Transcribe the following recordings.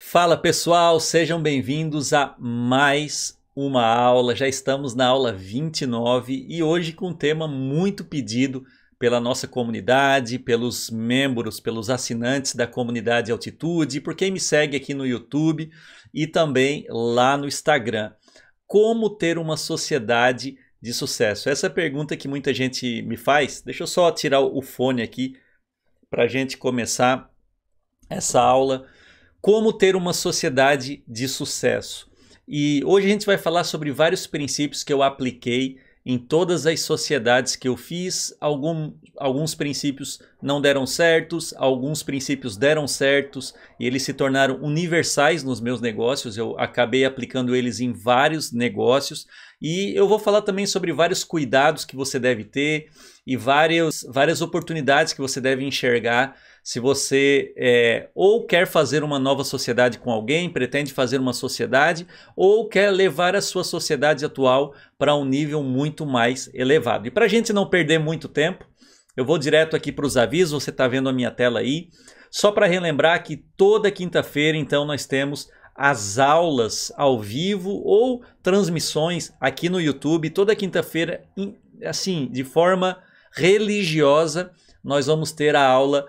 Fala pessoal, sejam bem-vindos a mais uma aula. Já estamos na aula 29 e hoje com um tema muito pedido pela nossa comunidade, pelos membros, pelos assinantes da comunidade Altitude, por quem me segue aqui no YouTube e também lá no Instagram. Como ter uma sociedade de sucesso? Essa é pergunta que muita gente me faz. Deixa eu só tirar o fone aqui para a gente começar essa aula. Como ter uma sociedade de sucesso? E hoje a gente vai falar sobre vários princípios que eu apliquei em todas as sociedades que eu fiz, algum, alguns princípios não deram certos, alguns princípios deram certos e eles se tornaram universais nos meus negócios. Eu acabei aplicando eles em vários negócios e eu vou falar também sobre vários cuidados que você deve ter e várias, várias oportunidades que você deve enxergar se você é, ou quer fazer uma nova sociedade com alguém, pretende fazer uma sociedade, ou quer levar a sua sociedade atual para um nível muito mais elevado. E para a gente não perder muito tempo, eu vou direto aqui para os avisos, você está vendo a minha tela aí. Só para relembrar que toda quinta-feira, então, nós temos as aulas ao vivo ou transmissões aqui no YouTube. Toda quinta-feira, assim, de forma religiosa, nós vamos ter a aula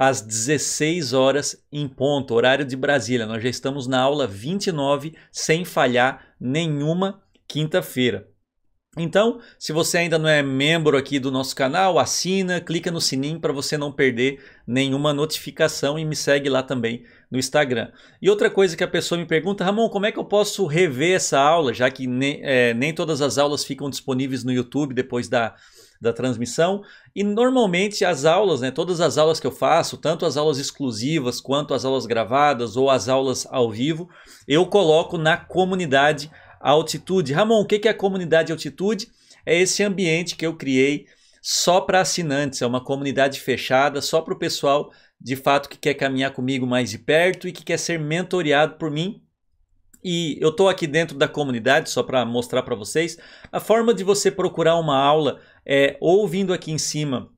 às 16 horas em ponto, horário de Brasília. Nós já estamos na aula 29 sem falhar nenhuma quinta-feira. Então, se você ainda não é membro aqui do nosso canal, assina, clica no sininho para você não perder nenhuma notificação e me segue lá também no Instagram. E outra coisa que a pessoa me pergunta, Ramon, como é que eu posso rever essa aula, já que nem, é, eh, nem todas as aulas ficam disponíveis no YouTube depois da, da transmissão. E normalmente as aulas, né, todas as aulas que eu faço, tanto as aulas exclusivas quanto as aulas gravadas ou as aulas ao vivo, eu coloco na comunidade altitude. Ramon, o que é a comunidade altitude? É esse ambiente que eu criei só para assinantes, é uma comunidade fechada, só para o pessoal de fato que quer caminhar comigo mais de perto e que quer ser mentoreado por mim e eu estou aqui dentro da comunidade só para mostrar para vocês, a forma de você procurar uma aula é ou vindo aqui em cima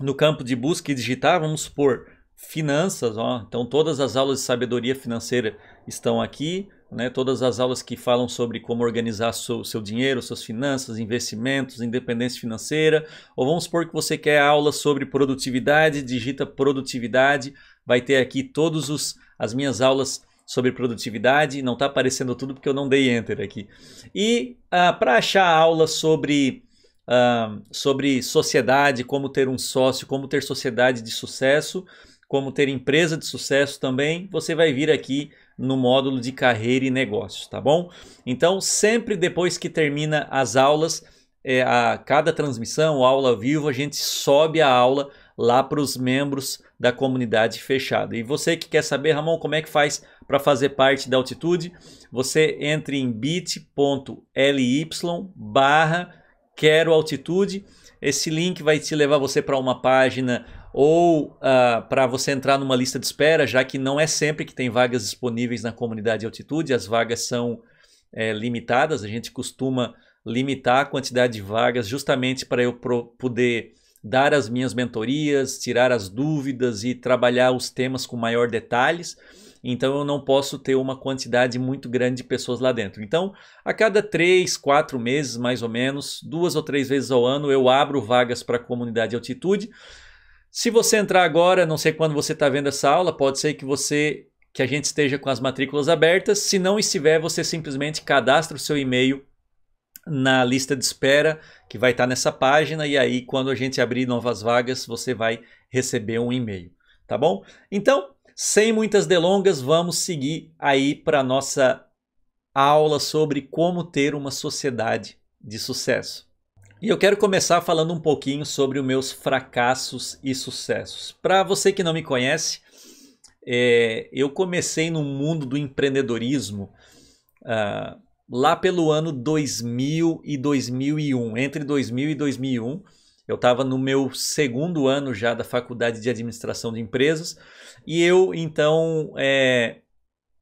no campo de busca e digitar, vamos supor, finanças, ó, então todas as aulas de sabedoria financeira estão aqui, né, todas as aulas que falam sobre como organizar seu, seu dinheiro, suas finanças, investimentos, independência financeira, ou vamos supor que você quer aula sobre produtividade, digita produtividade, vai ter aqui todos os as minhas aulas sobre produtividade. Não está aparecendo tudo porque eu não dei enter aqui. E uh, ah, para achar aula sobre, uh, sobre sociedade, como ter um sócio, como ter sociedade de sucesso, como ter empresa de sucesso também, você vai vir aqui no módulo de carreira e negócios, tá bom? Então, sempre depois que termina as aulas, é, a cada transmissão, aula ao vivo, a gente sobe a aula lá para os membros da comunidade fechada. E você que quer saber, Ramon, como é que faz para fazer parte da altitude, você entre em bit.ly barra quero altitude. Esse link vai te levar você para uma página ou uh, ah, para você entrar numa lista de espera, já que não é sempre que tem vagas disponíveis na comunidade altitude, as vagas são é, limitadas, a gente costuma limitar a quantidade de vagas justamente para eu poder dar as minhas mentorias, tirar as dúvidas e trabalhar os temas com maior detalhes. Então eu não posso ter uma quantidade muito grande de pessoas lá dentro. Então, a cada três, quatro meses, mais ou menos, duas ou três vezes ao ano, eu abro vagas para a comunidade altitude. Se você entrar agora, não sei quando você está vendo essa aula, pode ser que você que a gente esteja com as matrículas abertas. Se não estiver, você simplesmente cadastra o seu e-mail na lista de espera que vai estar tá nessa página e aí quando a gente abrir novas vagas você vai receber um e-mail, tá bom? Então, sem muitas delongas, vamos seguir aí para nossa aula sobre como ter uma sociedade de sucesso. E eu quero começar falando um pouquinho sobre os meus fracassos e sucessos. Para você que não me conhece, é, eu comecei no mundo do empreendedorismo uh, lá pelo ano 2000 e 2001, entre 2000 e 2001. Eu estava no meu segundo ano já da faculdade de administração de empresas e eu então é,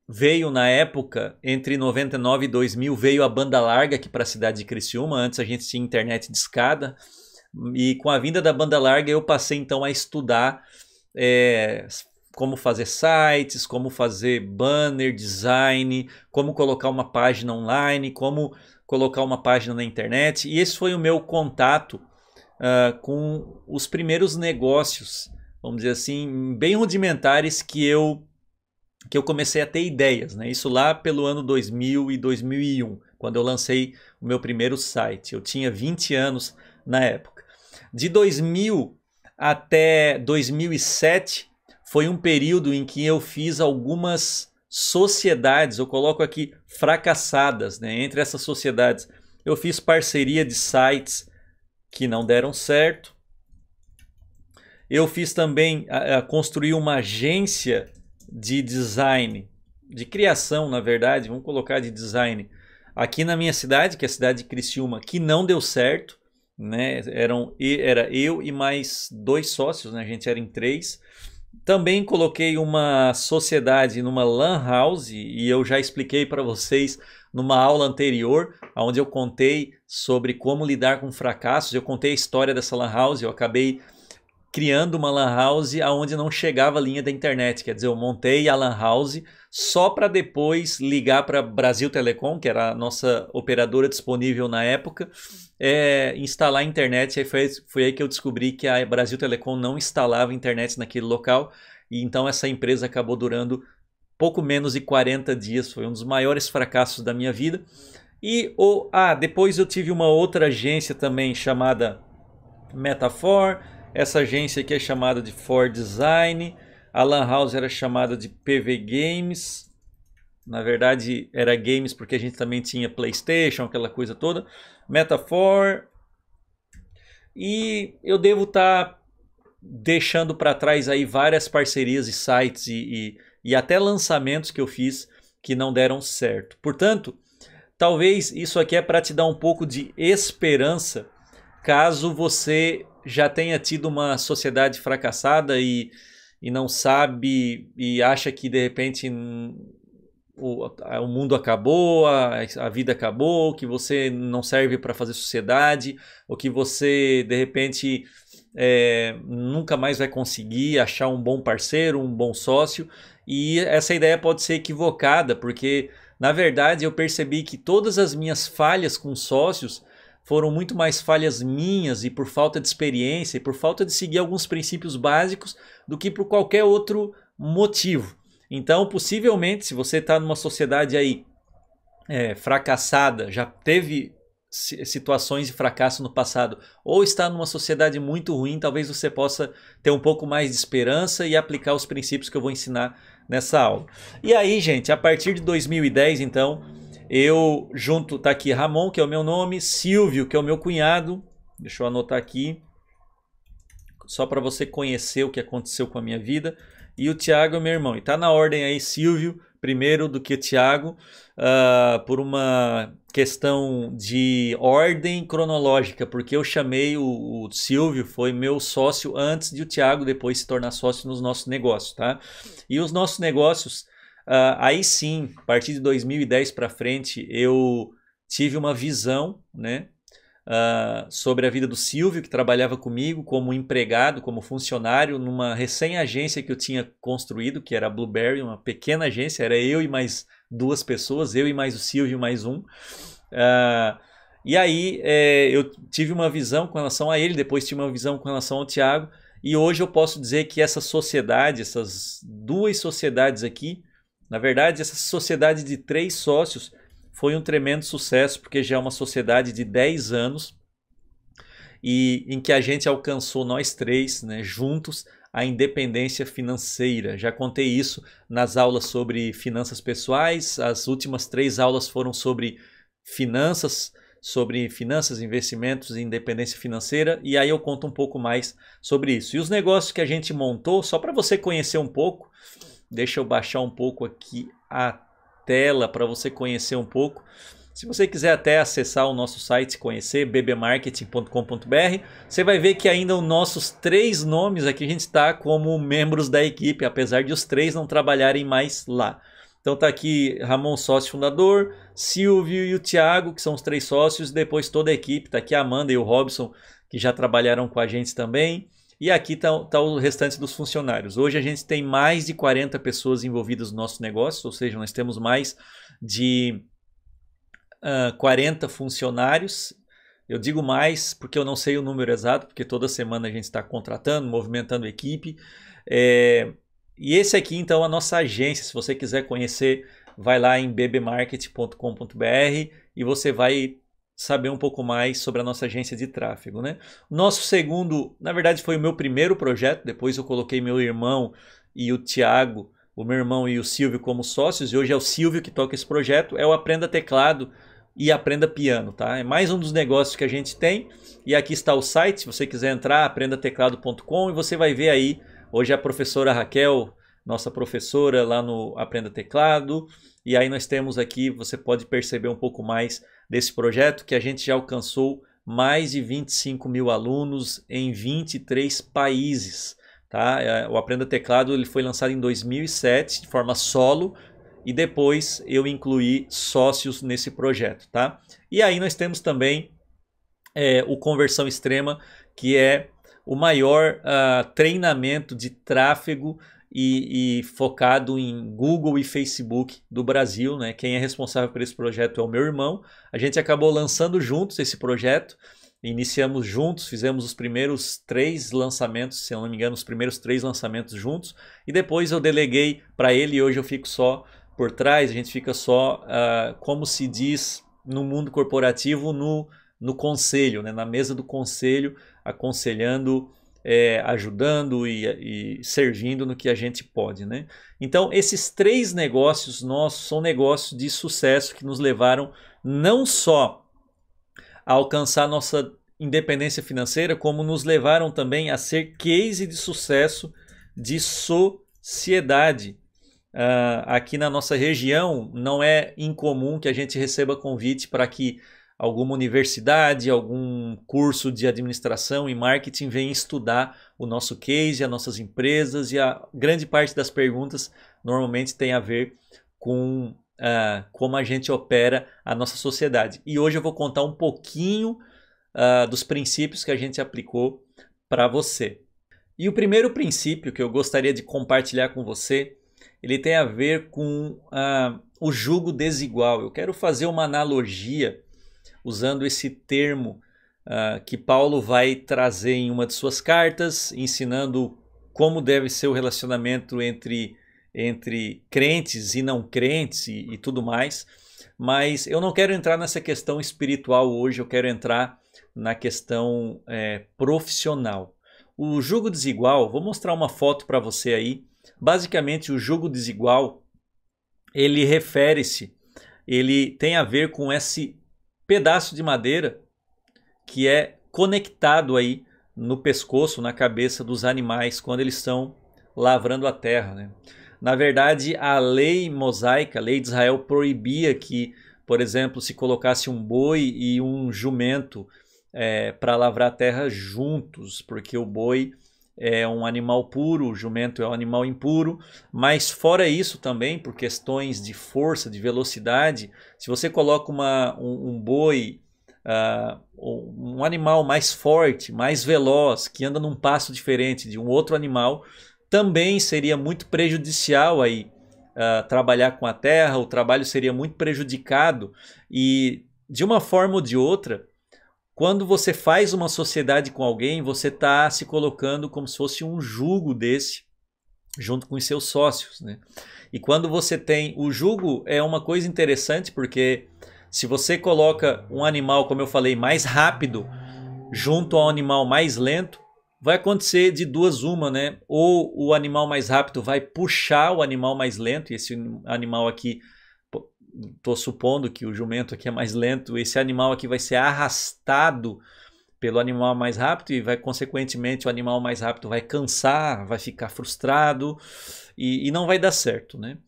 veio na época entre 99 e 2000 veio a banda larga aqui para a cidade de Criciúma. Antes a gente tinha internet de escada e com a vinda da banda larga eu passei então a estudar é, como fazer sites, como fazer banner design, como colocar uma página online, como colocar uma página na internet. E esse foi o meu contato uh, com os primeiros negócios, vamos dizer assim, bem rudimentares que eu que eu comecei a ter ideias, né? Isso lá pelo ano 2000 e 2001, quando eu lancei o meu primeiro site. Eu tinha 20 anos na época. De 2000 até 2007, foi um período em que eu fiz algumas sociedades, eu coloco aqui fracassadas, né? Entre essas sociedades, eu fiz parceria de sites que não deram certo. Eu fiz também a, construir uma agência de design, de criação, na verdade, vamos colocar de design, aqui na minha cidade, que é a cidade de Criciúma, que não deu certo, né? Eram era eu e mais dois sócios, né? A gente era em três. Também coloquei uma sociedade numa lan house e eu já expliquei para vocês numa aula anterior, onde eu contei sobre como lidar com fracassos. Eu contei a história dessa lan house, eu acabei criando uma lan house aonde não chegava a linha da internet, quer dizer, eu montei a lan house só para depois ligar para Brasil Telecom, que era a nossa operadora disponível na época, é, instalar a internet. E aí foi, foi aí que eu descobri que a Brasil Telecom não instalava internet naquele local. E então essa empresa acabou durando pouco menos de 40 dias. Foi um dos maiores fracassos da minha vida. E o, ah, depois eu tive uma outra agência também chamada Metafor. Essa agência aqui é chamada de For Design. A Lan House era chamada de PV Games. Na verdade, era games porque a gente também tinha PlayStation, aquela coisa toda. Metafor. E eu devo estar tá deixando para trás aí várias parcerias e sites e, e, e até lançamentos que eu fiz que não deram certo. Portanto, talvez isso aqui é para te dar um pouco de esperança caso você já tenha tido uma sociedade fracassada e e não sabe e acha que de repente o, o mundo acabou, a, a vida acabou, que você não serve para fazer sociedade, ou que você de repente é, nunca mais vai conseguir achar um bom parceiro, um bom sócio. E essa ideia pode ser equivocada, porque na verdade eu percebi que todas as minhas falhas com sócios foram muito mais falhas minhas e por falta de experiência e por falta de seguir alguns princípios básicos do que por qualquer outro motivo. Então, possivelmente, se você está numa sociedade aí é, fracassada, já teve situações de fracasso no passado, ou está numa sociedade muito ruim, talvez você possa ter um pouco mais de esperança e aplicar os princípios que eu vou ensinar nessa aula. E aí, gente, a partir de 2010, então, eu junto, tá aqui Ramon, que é o meu nome, Silvio, que é o meu cunhado. Deixa eu anotar aqui, só para você conhecer o que aconteceu com a minha vida. E o Tiago é meu irmão. E tá na ordem aí, Silvio, primeiro do que Tiago, uh, ah, por uma questão de ordem cronológica, porque eu chamei o, o Silvio, foi meu sócio antes de o Tiago depois se tornar sócio nos nossos negócios, tá? E os nossos negócios Uh, aí sim, a partir de 2010 para frente, eu tive uma visão né, uh, sobre a vida do Silvio, que trabalhava comigo como empregado, como funcionário, numa recém-agência que eu tinha construído, que era a Blueberry, uma pequena agência, era eu e mais duas pessoas, eu e mais o Silvio mais um. Uh, e aí é, eu tive uma visão com relação a ele, depois tive uma visão com relação ao Tiago, e hoje eu posso dizer que essa sociedade, essas duas sociedades aqui, na verdade, essa sociedade de três sócios foi um tremendo sucesso, porque já é uma sociedade de 10 anos e em que a gente alcançou nós três, né, juntos, a independência financeira. Já contei isso nas aulas sobre finanças pessoais. As últimas três aulas foram sobre finanças, sobre finanças, investimentos e independência financeira. E aí eu conto um pouco mais sobre isso. E os negócios que a gente montou, só para você conhecer um pouco. Deixa eu baixar um pouco aqui a tela para você conhecer um pouco. Se você quiser até acessar o nosso site, conhecer bbmarketing.com.br, você vai ver que ainda os nossos três nomes aqui a gente está como membros da equipe, apesar de os três não trabalharem mais lá. Então tá aqui Ramon sócio fundador, Silvio e o Thiago, que são os três sócios, depois toda a equipe, tá aqui a Amanda e o Robson, que já trabalharam com a gente também. E aqui está tá o restante dos funcionários. Hoje a gente tem mais de 40 pessoas envolvidas no nosso negócio, ou seja, nós temos mais de uh, ah, 40 funcionários. Eu digo mais porque eu não sei o número exato, porque toda semana a gente está contratando, movimentando equipe. É, e esse aqui, então, é a nossa agência. Se você quiser conhecer, vai lá em bbmarket.com.br e você vai saber um pouco mais sobre a nossa agência de tráfego, né? Nosso segundo, na verdade, foi o meu primeiro projeto. Depois eu coloquei meu irmão e o Tiago, o meu irmão e o Silvio como sócios. E hoje é o Silvio que toca esse projeto. É o Aprenda Teclado e Aprenda Piano, tá? É mais um dos negócios que a gente tem. E aqui está o site. Se você quiser entrar, aprendateclado.com e você vai ver aí. Hoje a professora Raquel, nossa professora lá no Aprenda Teclado e aí nós temos aqui, você pode perceber um pouco mais desse projeto que a gente já alcançou mais de 25 mil alunos em 23 países. Tá? É, o Aprenda Teclado ele foi lançado em 2007 de forma solo e depois eu incluí sócios nesse projeto. Tá? E aí nós temos também é, o Conversão Extrema, que é o maior uh, treinamento de tráfego e, e, focado em Google e Facebook do Brasil. Né? Quem é responsável por esse projeto é o meu irmão. A gente acabou lançando juntos esse projeto. Iniciamos juntos, fizemos os primeiros três lançamentos, se eu não me engano, os primeiros três lançamentos juntos. E depois eu deleguei para ele e hoje eu fico só por trás. A gente fica só, uh, como se diz no mundo corporativo, no, no conselho, né? na mesa do conselho, aconselhando é, ajudando e, e, servindo no que a gente pode. Né? Então, esses três negócios nossos são negócios de sucesso que nos levaram não só a alcançar nossa independência financeira, como nos levaram também a ser case de sucesso de sociedade. Uh, aqui na nossa região, não é incomum que a gente receba convite para que alguma universidade, algum curso de administração e marketing vem estudar o nosso case, as nossas empresas e a grande parte das perguntas normalmente tem a ver com uh, como a gente opera a nossa sociedade. E hoje eu vou contar um pouquinho uh, dos princípios que a gente aplicou para você. E o primeiro princípio que eu gostaria de compartilhar com você, ele tem a ver com uh, o jugo desigual. Eu quero fazer uma analogia usando esse termo uh, que Paulo vai trazer em uma de suas cartas, ensinando como deve ser o relacionamento entre, entre crentes e não crentes e, e tudo mais. Mas eu não quero entrar nessa questão espiritual hoje, eu quero entrar na questão é, profissional. O jugo desigual, vou mostrar uma foto para você aí. Basicamente, o jugo desigual ele refere-se, ele tem a ver com esse pedaço de madeira que é conectado aí no pescoço, na cabeça dos animais quando eles estão lavrando a terra. Né? Na verdade, a lei mosaica, a lei de Israel, proibia que, por exemplo, se colocasse um boi e um jumento é, eh, para lavrar a terra juntos, porque o boi é um animal puro, o jumento é um animal impuro, mas fora isso também, por questões de força, de velocidade, se você coloca uma, um, um boi, uh, um animal mais forte, mais veloz, que anda num passo diferente de um outro animal, também seria muito prejudicial aí uh, trabalhar com a terra, o trabalho seria muito prejudicado e de uma forma ou de outra, quando você faz uma sociedade com alguém, você está se colocando como se fosse um jugo desse, junto com os seus sócios. Né? E quando você tem. O jugo é uma coisa interessante, porque se você coloca um animal, como eu falei, mais rápido, junto a um animal mais lento, vai acontecer de duas uma, né? Ou o animal mais rápido vai puxar o animal mais lento, e esse animal aqui estou supondo que o jumento aqui é mais lento, esse animal aqui vai ser arrastado pelo animal mais rápido e vai consequentemente o animal mais rápido vai cansar, vai ficar frustrado e, e não vai dar certo, né?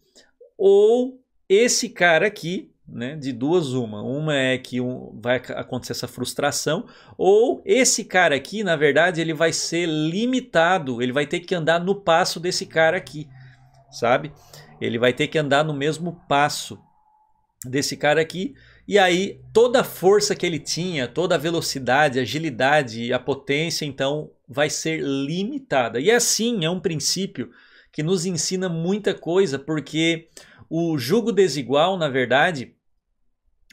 Ou esse cara aqui, né, de duas uma, uma é que um, vai acontecer essa frustração, ou esse cara aqui, na verdade, ele vai ser limitado, ele vai ter que andar no passo desse cara aqui, sabe? Ele vai ter que andar no mesmo passo desse cara aqui. E aí, toda a força que ele tinha, toda a velocidade, a agilidade, a potência, então, vai ser limitada. E é assim, é um princípio que nos ensina muita coisa, porque o jugo desigual, na verdade,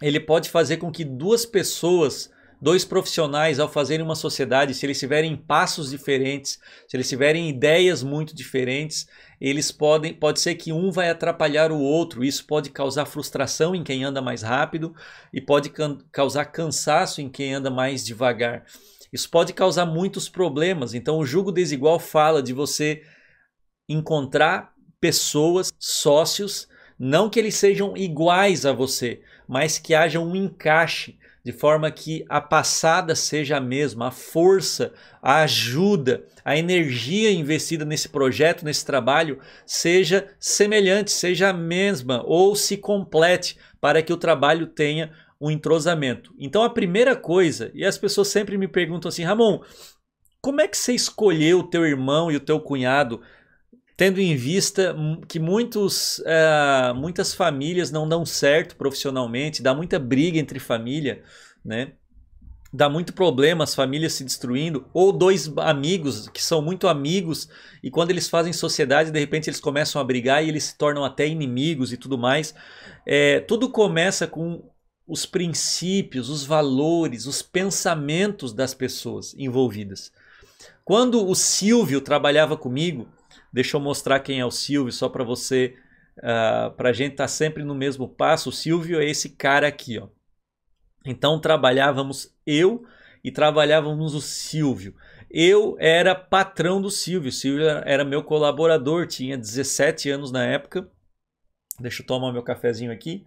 ele pode fazer com que duas pessoas dois profissionais ao fazerem uma sociedade, se eles tiverem passos diferentes, se eles tiverem ideias muito diferentes, eles podem, pode ser que um vai atrapalhar o outro, isso pode causar frustração em quem anda mais rápido e pode can causar cansaço em quem anda mais devagar. Isso pode causar muitos problemas. Então, o julgo desigual fala de você encontrar pessoas, sócios, não que eles sejam iguais a você, mas que haja um encaixe, de forma que a passada seja a mesma, a força, a ajuda, a energia investida nesse projeto, nesse trabalho, seja semelhante, seja a mesma ou se complete para que o trabalho tenha um entrosamento. Então a primeira coisa, e as pessoas sempre me perguntam assim, Ramon, como é que você escolheu o teu irmão e o teu cunhado tendo em vista que muitos, uh, muitas famílias não dão certo profissionalmente, dá muita briga entre família, né? Dá muito problema, as famílias se destruindo, ou dois amigos que são muito amigos e quando eles fazem sociedade, de repente eles começam a brigar e eles se tornam até inimigos e tudo mais. É, tudo começa com os princípios, os valores, os pensamentos das pessoas envolvidas. Quando o Silvio trabalhava comigo, Deixa eu mostrar quem é o Silvio, só para você, uh, ah, para a gente estar tá sempre no mesmo passo. O Silvio é esse cara aqui, ó. Então trabalhávamos eu e trabalhávamos o Silvio. Eu era patrão do Silvio, o Silvio era meu colaborador, tinha 17 anos na época. Deixa eu tomar meu cafezinho aqui.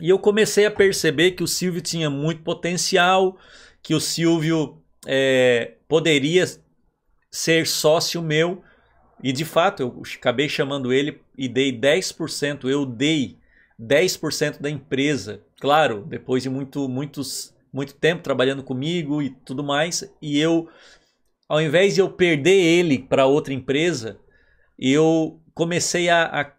E eu comecei a perceber que o Silvio tinha muito potencial, que o Silvio é, poderia ser sócio meu. E de fato, eu acabei chamando ele e dei 10%, eu dei 10% da empresa. Claro, depois de muito, muitos, muito tempo trabalhando comigo e tudo mais, e eu, ao invés de eu perder ele para outra empresa, eu comecei a, a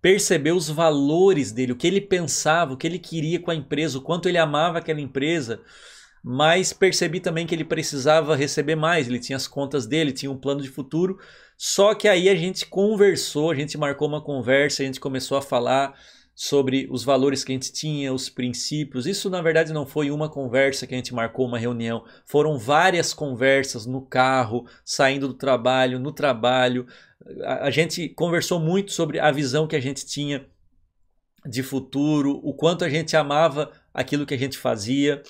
perceber os valores dele, o que ele pensava, o que ele queria com a empresa, o quanto ele amava aquela empresa mas percebi também que ele precisava receber mais, ele tinha as contas dele, tinha um plano de futuro. Só que aí a gente conversou, a gente marcou uma conversa, a gente começou a falar sobre os valores que a gente tinha, os princípios. Isso na verdade não foi uma conversa que a gente marcou uma reunião, foram várias conversas no carro, saindo do trabalho, no trabalho. A gente conversou muito sobre a visão que a gente tinha de futuro, o quanto a gente amava aquilo que a gente fazia.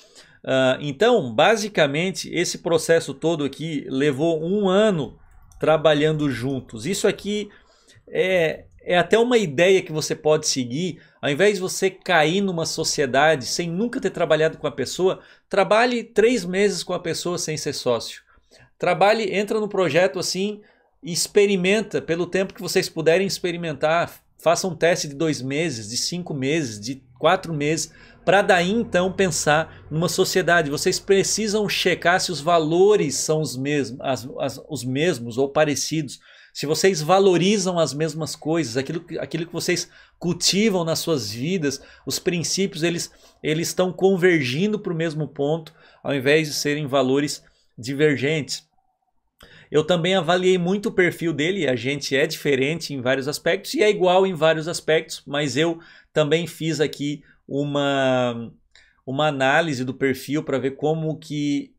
Ah, então, basicamente, esse processo todo aqui levou um ano trabalhando juntos. Isso aqui é, é até uma ideia que você pode seguir, ao invés de você cair numa sociedade sem nunca ter trabalhado com a pessoa, trabalhe três meses com a pessoa sem ser sócio. Trabalhe, entra no projeto assim, experimenta pelo tempo que vocês puderem experimentar. Faça um teste de dois meses, de cinco meses, de quatro meses para daí então pensar numa sociedade. Vocês precisam checar se os valores são os mesmos, as, as, os mesmos ou parecidos. Se vocês valorizam as mesmas coisas, aquilo, aquilo que vocês cultivam nas suas vidas, os princípios eles, eles estão convergindo para o mesmo ponto, ao invés de serem valores divergentes. Eu também avaliei muito o perfil dele, a gente é diferente em vários aspectos e é igual em vários aspectos, mas eu também fiz aqui uma, uma análise do perfil para ver como que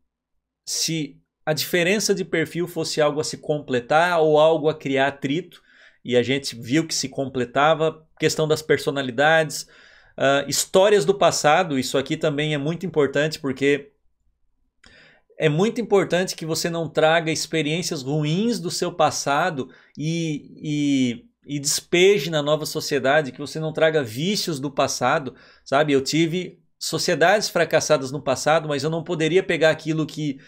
se a diferença de perfil fosse algo a se completar ou algo a criar atrito. E a gente viu que se completava, questão das personalidades, uh, histórias do passado. Isso aqui também é muito importante porque é muito importante que você não traga experiências ruins do seu passado e, e e despeje na nova sociedade, que você não traga vícios do passado, sabe? Eu tive sociedades fracassadas no passado, mas eu não poderia pegar aquilo que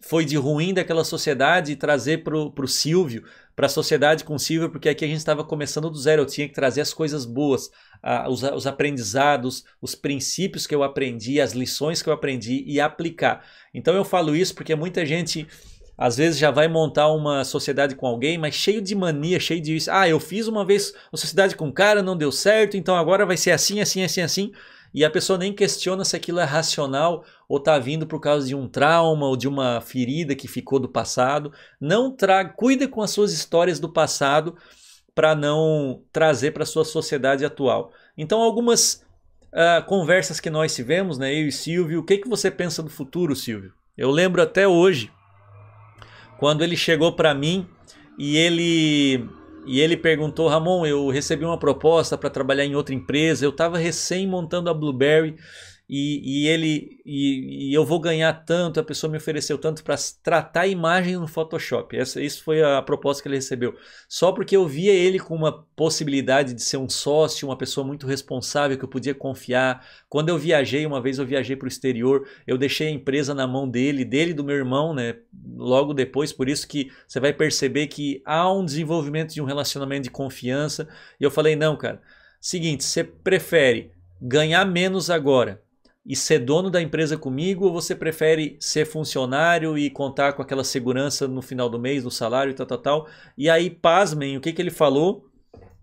foi de ruim daquela sociedade e trazer para o Silvio, para a sociedade com o Silvio, porque aqui a gente estava começando do zero. Eu tinha que trazer as coisas boas, a, os, os, aprendizados, os princípios que eu aprendi, as lições que eu aprendi e aplicar. Então eu falo isso porque muita gente às vezes já vai montar uma sociedade com alguém, mas cheio de mania, cheio de isso. Ah, eu fiz uma vez uma sociedade com um cara, não deu certo, então agora vai ser assim, assim, assim, assim. E a pessoa nem questiona se aquilo é racional ou tá vindo por causa de um trauma ou de uma ferida que ficou do passado. Não traga, cuida com as suas histórias do passado para não trazer para sua sociedade atual. Então algumas uh, conversas que nós tivemos, né, eu e Silvio, o que que você pensa do futuro, Silvio? Eu lembro até hoje quando ele chegou para mim e ele e ele perguntou: "Ramon, eu recebi uma proposta para trabalhar em outra empresa. Eu estava recém montando a Blueberry e, e ele e, e, eu vou ganhar tanto, a pessoa me ofereceu tanto para tratar a imagem no Photoshop. Essa, isso foi a proposta que ele recebeu. Só porque eu via ele com uma possibilidade de ser um sócio, uma pessoa muito responsável que eu podia confiar. Quando eu viajei, uma vez eu viajei para o exterior, eu deixei a empresa na mão dele, dele e do meu irmão, né? Logo depois, por isso que você vai perceber que há um desenvolvimento de um relacionamento de confiança. E eu falei, não, cara, seguinte, você prefere ganhar menos agora e ser dono da empresa comigo ou você prefere ser funcionário e contar com aquela segurança no final do mês, no salário e tal, tal, tal? E aí, pasmem, o que, que ele falou?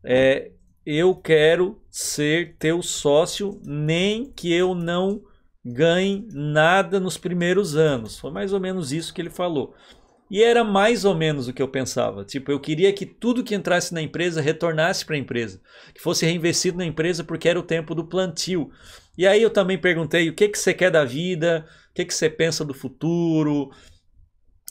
É, eu quero ser teu sócio, nem que eu não ganhe nada nos primeiros anos. Foi mais ou menos isso que ele falou. E era mais ou menos o que eu pensava. Tipo, eu queria que tudo que entrasse na empresa retornasse para a empresa, que fosse reinvestido na empresa porque era o tempo do plantio. E aí eu também perguntei o que, que você quer da vida, o que, que você pensa do futuro,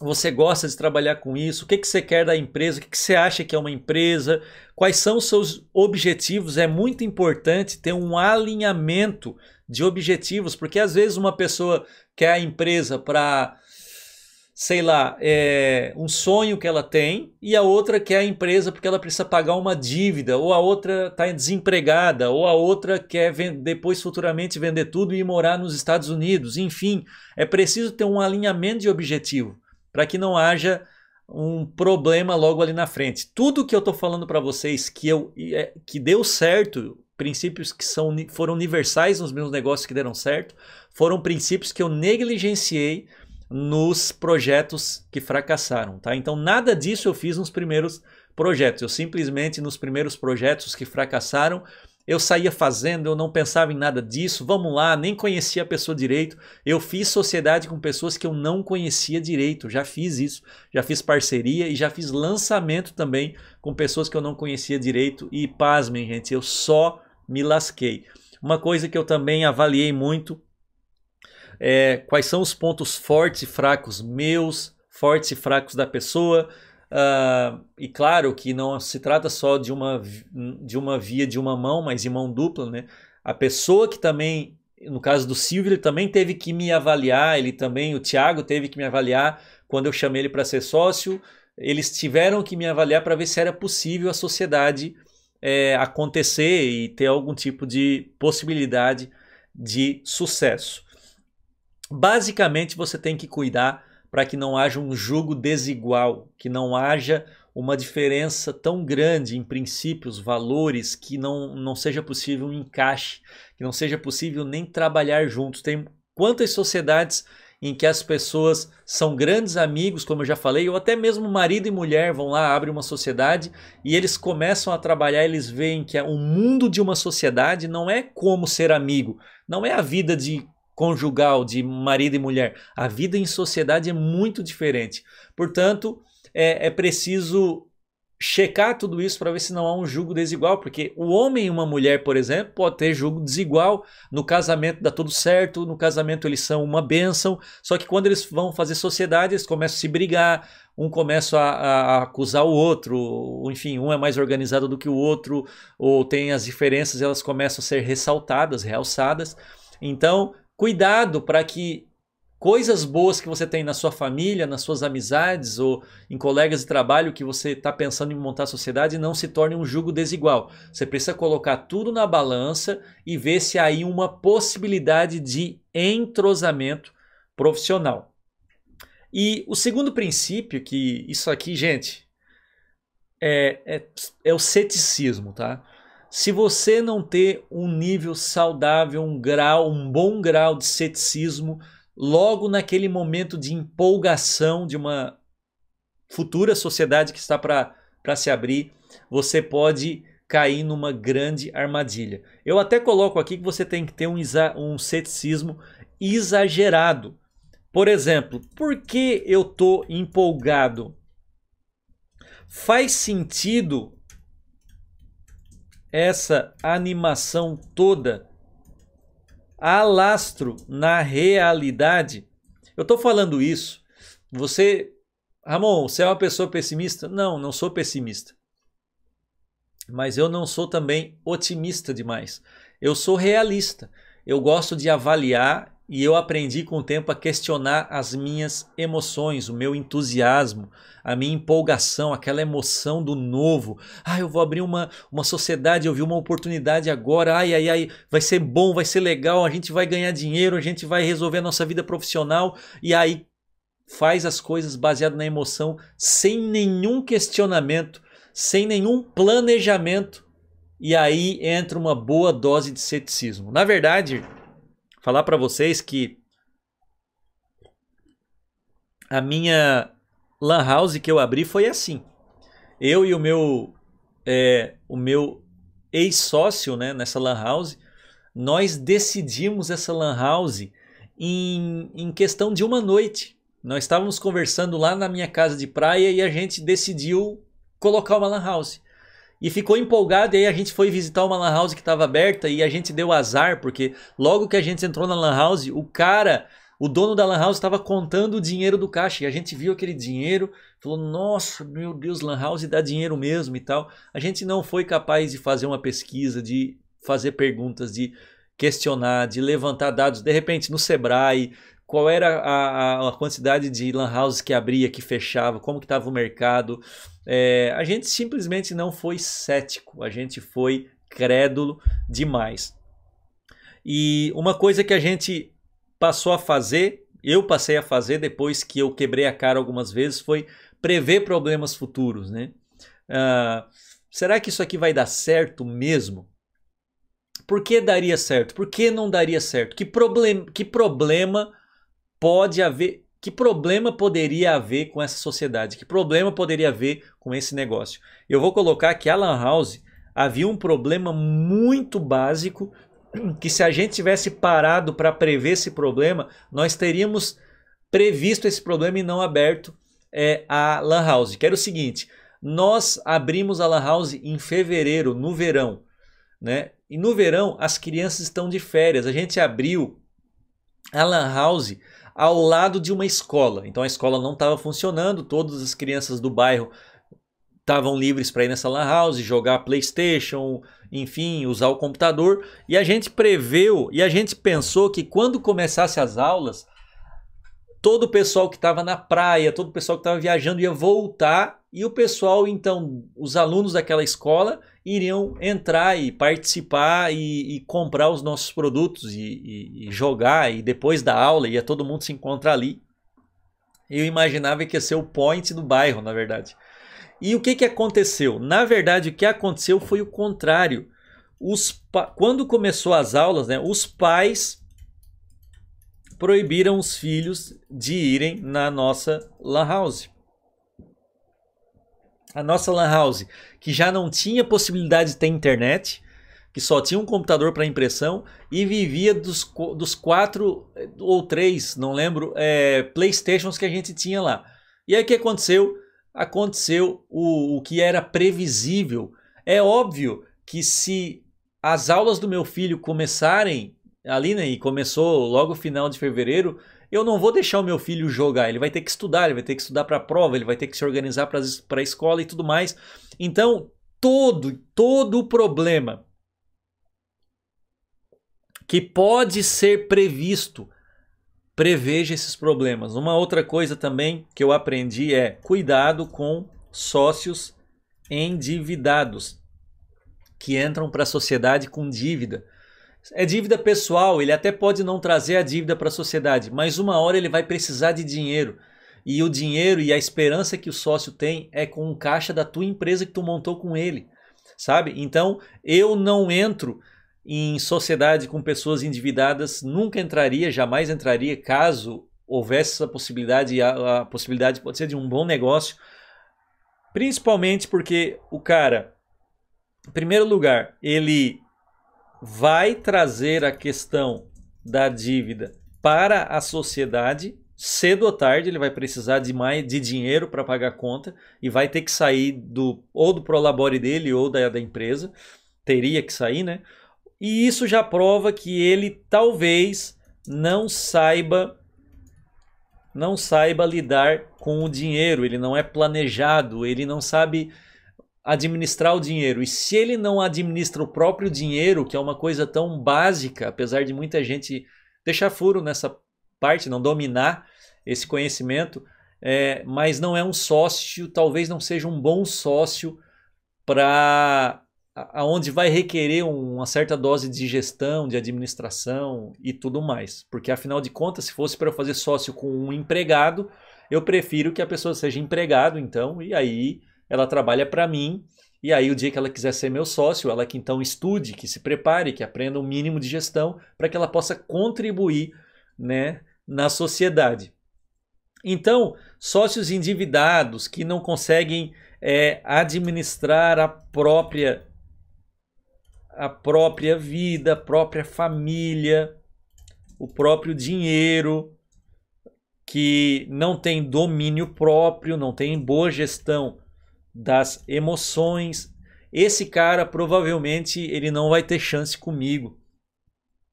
você gosta de trabalhar com isso, o que, que você quer da empresa, o que, que você acha que é uma empresa, quais são os seus objetivos. É muito importante ter um alinhamento de objetivos, porque às vezes uma pessoa quer a empresa para sei lá, é, um sonho que ela tem e a outra quer é a empresa porque ela precisa pagar uma dívida, ou a outra está desempregada, ou a outra quer vender, depois futuramente vender tudo e morar nos Estados Unidos. Enfim, é preciso ter um alinhamento de objetivo para que não haja um problema logo ali na frente. Tudo que eu estou falando para vocês que, eu, é, que deu certo, princípios que são, foram universais nos meus negócios que deram certo, foram princípios que eu negligenciei nos projetos que fracassaram, tá? Então nada disso eu fiz nos primeiros projetos. Eu simplesmente nos primeiros projetos que fracassaram, eu saía fazendo, eu não pensava em nada disso. Vamos lá, nem conhecia a pessoa direito. Eu fiz sociedade com pessoas que eu não conhecia direito. Já fiz isso, já fiz parceria e já fiz lançamento também com pessoas que eu não conhecia direito e pasmem, gente, eu só me lasquei. Uma coisa que eu também avaliei muito é, quais são os pontos fortes e fracos meus, fortes e fracos da pessoa. Uh, e claro que não se trata só de uma, de uma via de uma mão, mas de mão dupla, né? A pessoa que também, no caso do Silvio, ele também teve que me avaliar, ele também, o Thiago teve que me avaliar quando eu chamei ele para ser sócio, eles tiveram que me avaliar para ver se era possível a sociedade é, acontecer e ter algum tipo de possibilidade de sucesso. Basicamente, você tem que cuidar para que não haja um jogo desigual, que não haja uma diferença tão grande em princípios, valores, que não, não seja possível um encaixe, que não seja possível nem trabalhar juntos. Tem quantas sociedades em que as pessoas são grandes amigos, como eu já falei, ou até mesmo marido e mulher vão lá, abrem uma sociedade e eles começam a trabalhar, eles veem que é o mundo de uma sociedade não é como ser amigo, não é a vida de conjugal, de marido e mulher. A vida em sociedade é muito diferente. Portanto, é, é preciso checar tudo isso para ver se não há um jugo desigual, porque o homem e uma mulher, por exemplo, pode ter jugo desigual. No casamento dá tudo certo, no casamento eles são uma bênção, só que quando eles vão fazer sociedade, eles começam a se brigar, um começa a, a, a acusar o outro, enfim, um é mais organizado do que o outro, ou tem as diferenças, elas começam a ser ressaltadas, realçadas. Então, cuidado para que coisas boas que você tem na sua família, nas suas amizades ou em colegas de trabalho que você está pensando em montar a sociedade não se torne um jugo desigual. Você precisa colocar tudo na balança e ver se há aí uma possibilidade de entrosamento profissional. E o segundo princípio, que isso aqui, gente, é, é, é o ceticismo, tá? Se você não ter um nível saudável, um grau, um bom grau de ceticismo, logo naquele momento de empolgação de uma futura sociedade que está para se abrir, você pode cair numa grande armadilha. Eu até coloco aqui que você tem que ter um, um ceticismo exagerado. Por exemplo, por que eu estou empolgado? Faz sentido essa animação toda alastro na realidade? Eu estou falando isso. Você, Ramon, você é uma pessoa pessimista? Não, não sou pessimista. Mas eu não sou também otimista demais. Eu sou realista. Eu gosto de avaliar e eu aprendi com o tempo a questionar as minhas emoções, o meu entusiasmo, a minha empolgação, aquela emoção do novo. Ah, eu vou abrir uma, uma sociedade, eu vi uma oportunidade agora. Ai, ai, ai, vai ser bom, vai ser legal, a gente vai ganhar dinheiro, a gente vai resolver a nossa vida profissional. E aí faz as coisas baseado na emoção, sem nenhum questionamento, sem nenhum planejamento. E aí entra uma boa dose de ceticismo. Na verdade, falar para vocês que a minha lan house que eu abri foi assim. Eu e o meu é, o meu ex-sócio, né, nessa lan house, nós decidimos essa lan house em, em questão de uma noite. Nós estávamos conversando lá na minha casa de praia e a gente decidiu colocar uma lan house e ficou empolgado. E aí a gente foi visitar uma Lan House que estava aberta e a gente deu azar, porque logo que a gente entrou na Lan House, o cara. O dono da Lan House estava contando o dinheiro do caixa e a gente viu aquele dinheiro, falou: Nossa, meu Deus, Lan House dá dinheiro mesmo e tal. A gente não foi capaz de fazer uma pesquisa, de fazer perguntas, de questionar, de levantar dados. De repente, no Sebrae, qual era a, a, a quantidade de Lan House que abria, que fechava, como que estava o mercado. É, a gente simplesmente não foi cético, a gente foi crédulo demais. E uma coisa que a gente passou a fazer, eu passei a fazer depois que eu quebrei a cara algumas vezes, foi prever problemas futuros, né? Uh, será que isso aqui vai dar certo mesmo? Por que daria certo? Por que não daria certo? Que, problem que problema pode haver? Que problema poderia haver com essa sociedade? Que problema poderia haver com esse negócio? Eu vou colocar que a Lan House havia um problema muito básico que se a gente tivesse parado para prever esse problema, nós teríamos previsto esse problema e não aberto é, a Lan House. Que era o seguinte, nós abrimos a Lan House em fevereiro, no verão. Né? E no verão as crianças estão de férias. A gente abriu a Lan House ao lado de uma escola. Então a escola não estava funcionando, todas as crianças do bairro estavam livres para ir nessa lan house, jogar PlayStation, enfim, usar o computador. E a gente preveu e a gente pensou que quando começasse as aulas, todo o pessoal que estava na praia, todo o pessoal que estava viajando ia voltar e o pessoal, então, os alunos daquela escola iriam entrar e participar e, e comprar os nossos produtos e, e, e, jogar. E depois da aula ia todo mundo se encontrar ali. Eu imaginava que ia ser o point do bairro, na verdade. E o que, que aconteceu? Na verdade, o que aconteceu foi o contrário. Os Quando começou as aulas, né, os pais proibiram os filhos de irem na nossa lan house a nossa Lan House, que já não tinha possibilidade de ter internet, que só tinha um computador para impressão e vivia dos, dos quatro eh, ou três, não lembro, é, Playstations que a gente tinha lá. E aí o que aconteceu? Aconteceu o, o que era previsível. É óbvio que se as aulas do meu filho começarem ali, né, e começou logo final de fevereiro, eu não vou deixar o meu filho jogar, ele vai ter que estudar, ele vai ter que estudar para a prova, ele vai ter que se organizar para a escola e tudo mais. Então, todo, todo o problema que pode ser previsto, preveja esses problemas. Uma outra coisa também que eu aprendi é cuidado com sócios endividados que entram para a sociedade com dívida. É dívida pessoal, ele até pode não trazer a dívida para a sociedade, mas uma hora ele vai precisar de dinheiro. E o dinheiro e a esperança que o sócio tem é com o caixa da tua empresa que tu montou com ele, sabe? Então, eu não entro em sociedade com pessoas endividadas, nunca entraria, jamais entraria, caso houvesse essa possibilidade, a, a possibilidade pode ser de um bom negócio, principalmente porque o cara, em primeiro lugar, ele vai trazer a questão da dívida para a sociedade. Cedo ou tarde ele vai precisar de mais de dinheiro para pagar a conta e vai ter que sair do ou do prolabore dele ou da, da empresa. Teria que sair, né? E isso já prova que ele talvez não saiba não saiba lidar com o dinheiro, ele não é planejado, ele não sabe administrar o dinheiro. E se ele não administra o próprio dinheiro, que é uma coisa tão básica, apesar de muita gente deixar furo nessa parte, não dominar esse conhecimento, é, mas não é um sócio, talvez não seja um bom sócio para aonde vai requerer uma certa dose de gestão, de administração e tudo mais. Porque afinal de contas, se fosse para fazer sócio com um empregado, eu prefiro que a pessoa seja empregado, então, e aí ela trabalha para mim. E aí, o dia que ela quiser ser meu sócio, ela que então estude, que se prepare, que aprenda o um mínimo de gestão para que ela possa contribuir né, na sociedade. Então, sócios endividados que não conseguem é, administrar a própria a própria vida, a própria família, o próprio dinheiro, que não tem domínio próprio, não tem boa gestão das emoções. Esse cara provavelmente ele não vai ter chance comigo.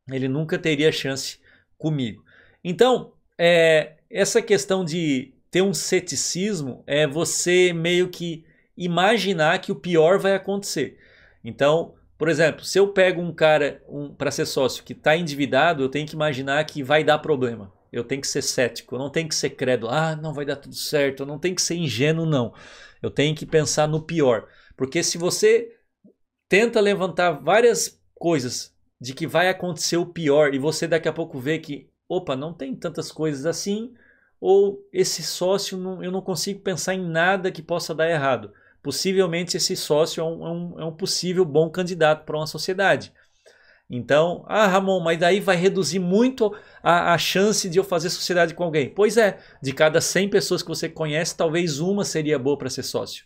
Ele nunca teria chance comigo. Então, é, essa questão de ter um ceticismo é você meio que imaginar que o pior vai acontecer. Então, por exemplo, se eu pego um cara um, para ser sócio que está endividado, eu tenho que imaginar que vai dar problema. Eu tenho que ser cético, eu não tenho que ser credo. Ah, não vai dar tudo certo, eu não tenho que ser ingênuo, não. Eu tenho que pensar no pior. Porque se você tenta levantar várias coisas de que vai acontecer o pior e você daqui a pouco vê que, opa, não tem tantas coisas assim, ou esse sócio, não, eu não consigo pensar em nada que possa dar errado. Possivelmente esse sócio é um, é um, é um possível bom candidato para uma sociedade. Então, ah, Ramon, mas daí vai reduzir muito a, a, chance de eu fazer sociedade com alguém. Pois é, de cada 100 pessoas que você conhece, talvez uma seria boa para ser sócio.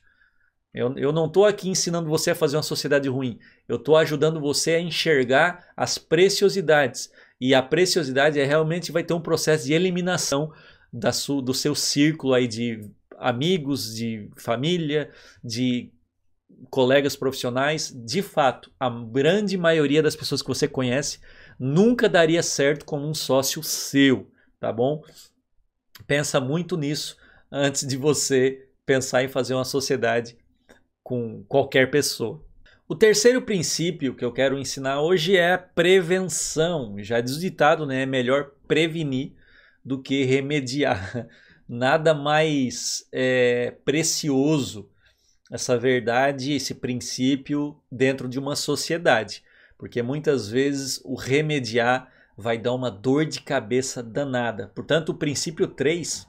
Eu, eu não estou aqui ensinando você a fazer uma sociedade ruim. Eu estou ajudando você a enxergar as preciosidades. E a preciosidade é realmente vai ter um processo de eliminação da su, do seu círculo aí de amigos, de família, de colegas profissionais, de fato, a grande maioria das pessoas que você conhece nunca daria certo como um sócio seu, tá bom? Pensa muito nisso antes de você pensar em fazer uma sociedade com qualquer pessoa. O terceiro princípio que eu quero ensinar hoje é a prevenção. Já diz o ditado, né? É melhor prevenir do que remediar. Nada mais é, precioso essa verdade, esse princípio dentro de uma sociedade, porque muitas vezes o remediar vai dar uma dor de cabeça danada. Portanto, o princípio 3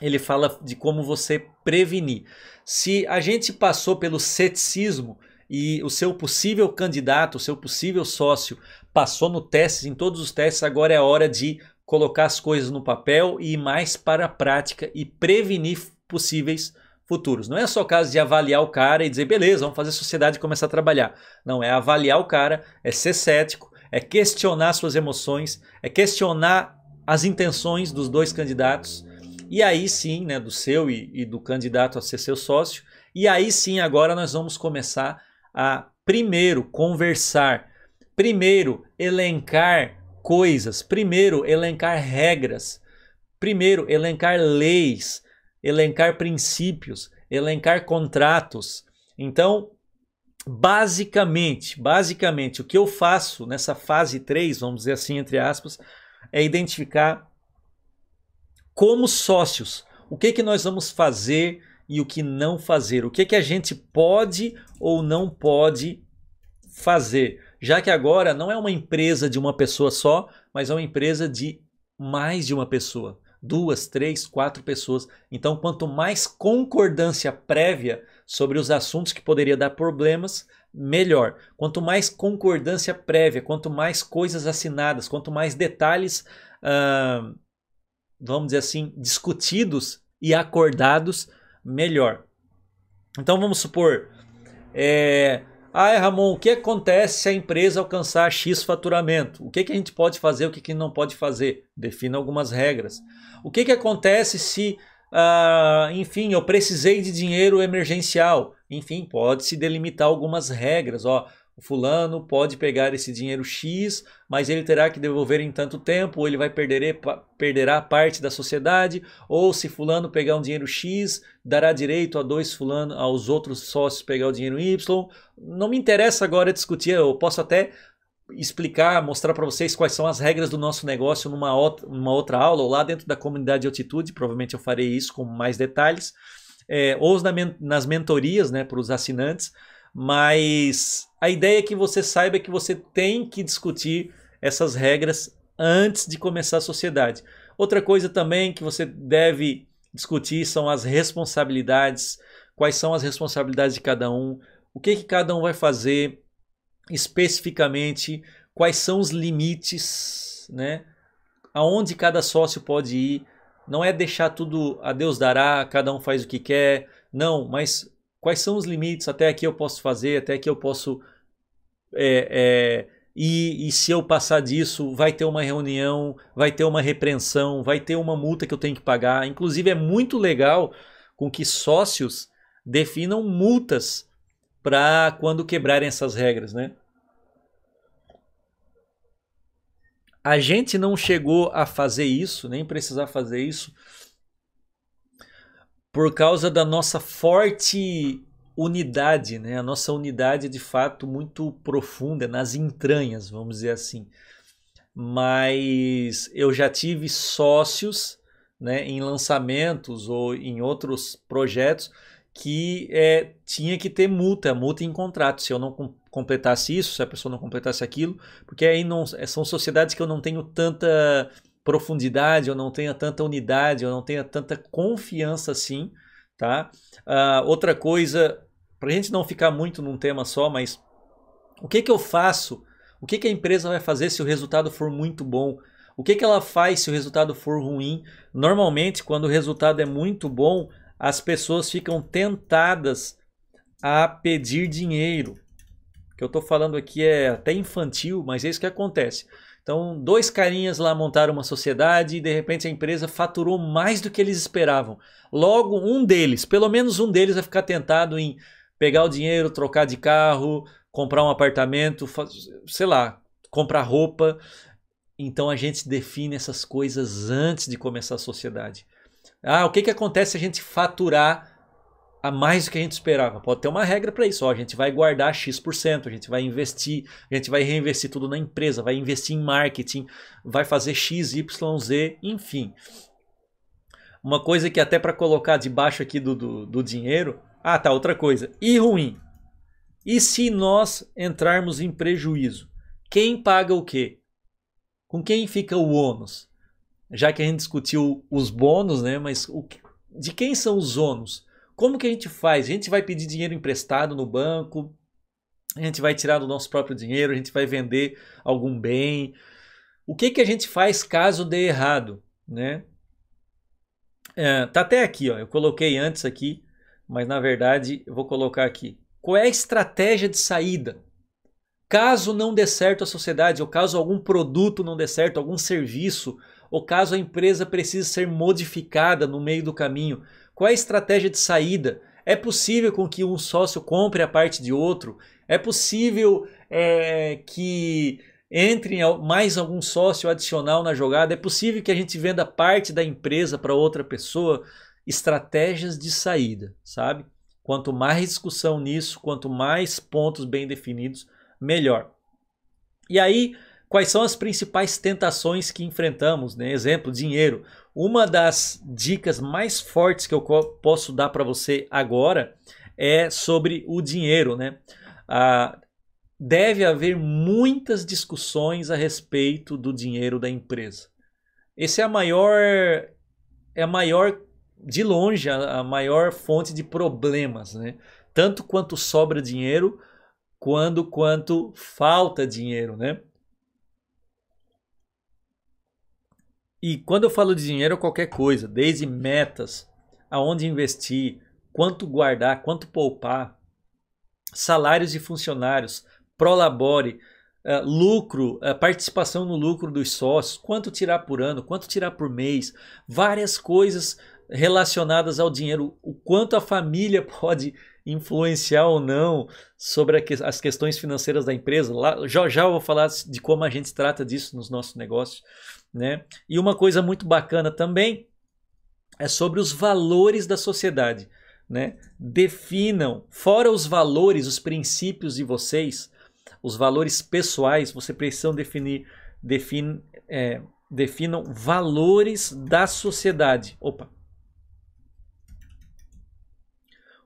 ele fala de como você prevenir. Se a gente passou pelo ceticismo e o seu possível candidato, o seu possível sócio passou no teste, em todos os testes, agora é a hora de colocar as coisas no papel e ir mais para a prática e prevenir possíveis futuros. Não é só o caso de avaliar o cara e dizer, beleza, vamos fazer sociedade e começar a trabalhar. Não, é avaliar o cara, é ser cético, é questionar suas emoções, é questionar as intenções dos dois candidatos, e aí sim, né, do seu e, e do candidato a ser seu sócio, e aí sim, agora nós vamos começar a primeiro conversar, primeiro elencar coisas, primeiro elencar regras, primeiro elencar leis, elencar princípios, elencar contratos. Então, basicamente, basicamente o que eu faço nessa fase 3, vamos dizer assim entre aspas, é identificar como sócios, o que que nós vamos fazer e o que não fazer, o que que a gente pode ou não pode fazer, já que agora não é uma empresa de uma pessoa só, mas é uma empresa de mais de uma pessoa duas, três, quatro pessoas. Então, quanto mais concordância prévia sobre os assuntos que poderia dar problemas, melhor. Quanto mais concordância prévia, quanto mais coisas assinadas, quanto mais detalhes, ah, vamos dizer assim, discutidos e acordados, melhor. Então, vamos supor. É, ah, Ramon, o que acontece se a empresa alcançar X faturamento? O que, que a gente pode fazer, o que, que não pode fazer? Defina algumas regras. O que, que acontece se, ah, enfim, eu precisei de dinheiro emergencial? Enfim, pode-se delimitar algumas regras. Ó, o fulano pode pegar esse dinheiro X, mas ele terá que devolver em tanto tempo, ou ele vai perder, perderá parte da sociedade, ou se fulano pegar um dinheiro X, dará direito a dois fulano, aos outros sócios pegar o dinheiro Y. Não me interessa agora discutir, eu posso até explicar, mostrar para vocês quais são as regras do nosso negócio numa outra, numa outra aula, ou lá dentro da comunidade de altitude, provavelmente eu farei isso com mais detalhes, é, ou nas mentorias né, para os assinantes, mas a ideia é que você saiba é que você tem que discutir essas regras antes de começar a sociedade. Outra coisa também que você deve discutir são as responsabilidades, quais são as responsabilidades de cada um, o que, que cada um vai fazer especificamente, quais são os limites, né? Aonde cada sócio pode ir. Não é deixar tudo a Deus dará, cada um faz o que quer. Não, mas Quais são os limites? Até aqui eu posso fazer, até aqui eu posso. É, é, e, e se eu passar disso, vai ter uma reunião, vai ter uma repreensão, vai ter uma multa que eu tenho que pagar. Inclusive, é muito legal com que sócios definam multas para quando quebrarem essas regras, né? A gente não chegou a fazer isso, nem precisar fazer isso, por causa da nossa forte unidade, né? A nossa unidade é de fato muito profunda nas entranhas, vamos dizer assim. Mas eu já tive sócios, né, em lançamentos ou em outros projetos que é, tinha que ter multa, multa em contrato. Se eu não completasse isso, se a pessoa não completasse aquilo, porque aí não, são sociedades que eu não tenho tanta profundidade, eu não tenha tanta unidade, eu não tenha tanta confiança assim, tá? Uh, outra coisa, para a gente não ficar muito num tema só, mas o que, que eu faço? O que, que a empresa vai fazer se o resultado for muito bom? O que, que ela faz se o resultado for ruim? Normalmente, quando o resultado é muito bom, as pessoas ficam tentadas a pedir dinheiro. O que eu estou falando aqui é até infantil, mas é isso que acontece. Então, dois carinhas lá montaram uma sociedade e de repente a empresa faturou mais do que eles esperavam. Logo, um deles, pelo menos um deles, vai ficar tentado em pegar o dinheiro, trocar de carro, comprar um apartamento, sei lá, comprar roupa. Então a gente define essas coisas antes de começar a sociedade. Ah, o que, que acontece se a gente faturar a mais do que a gente esperava. Pode ter uma regra para isso. Ó, a gente vai guardar X%, a gente vai investir, a gente vai reinvestir tudo na empresa, vai investir em marketing, vai fazer X, Y, Z, enfim. Uma coisa que até para colocar debaixo aqui do, do, do dinheiro. Ah, tá, outra coisa. E ruim. E se nós entrarmos em prejuízo? Quem paga o quê? Com quem fica o ônus? Já que a gente discutiu os bônus, né? Mas o, de quem são os ônus? Como que a gente faz? A gente vai pedir dinheiro emprestado no banco, a gente vai tirar do nosso próprio dinheiro, a gente vai vender algum bem. O que que a gente faz caso dê errado, né? É, tá até aqui, ó. Eu coloquei antes aqui, mas na verdade eu vou colocar aqui. Qual é a estratégia de saída? Caso não dê certo a sociedade, ou caso algum produto não dê certo, algum serviço, ou caso a empresa precise ser modificada no meio do caminho? Qual é a estratégia de saída? É possível com que um sócio compre a parte de outro? É possível é, que entre mais algum sócio adicional na jogada? É possível que a gente venda parte da empresa para outra pessoa? Estratégias de saída, sabe? Quanto mais discussão nisso, quanto mais pontos bem definidos, melhor. E aí, quais são as principais tentações que enfrentamos, né? Exemplo, dinheiro. Uma das dicas mais fortes que eu posso dar para você agora é sobre o dinheiro, né? Ah, deve haver muitas discussões a respeito do dinheiro da empresa. Esse é a maior, é a maior de longe a, maior fonte de problemas, né? Tanto quanto sobra dinheiro, quando quanto falta dinheiro, né? E quando eu falo de dinheiro, é qualquer coisa, desde metas, aonde investir, quanto guardar, quanto poupar, salários de funcionários, prolabore, uh, lucro, uh, participação no lucro dos sócios, quanto tirar por ano, quanto tirar por mês, várias coisas relacionadas ao dinheiro, o quanto a família pode influenciar ou não sobre que, as questões financeiras da empresa. Lá, já já eu vou falar de como a gente trata disso nos nossos negócios. Né? E uma coisa muito bacana também é sobre os valores da sociedade. Né? Definam, fora os valores, os princípios de vocês, os valores pessoais, vocês precisam definir, é, definam valores da sociedade. Opa.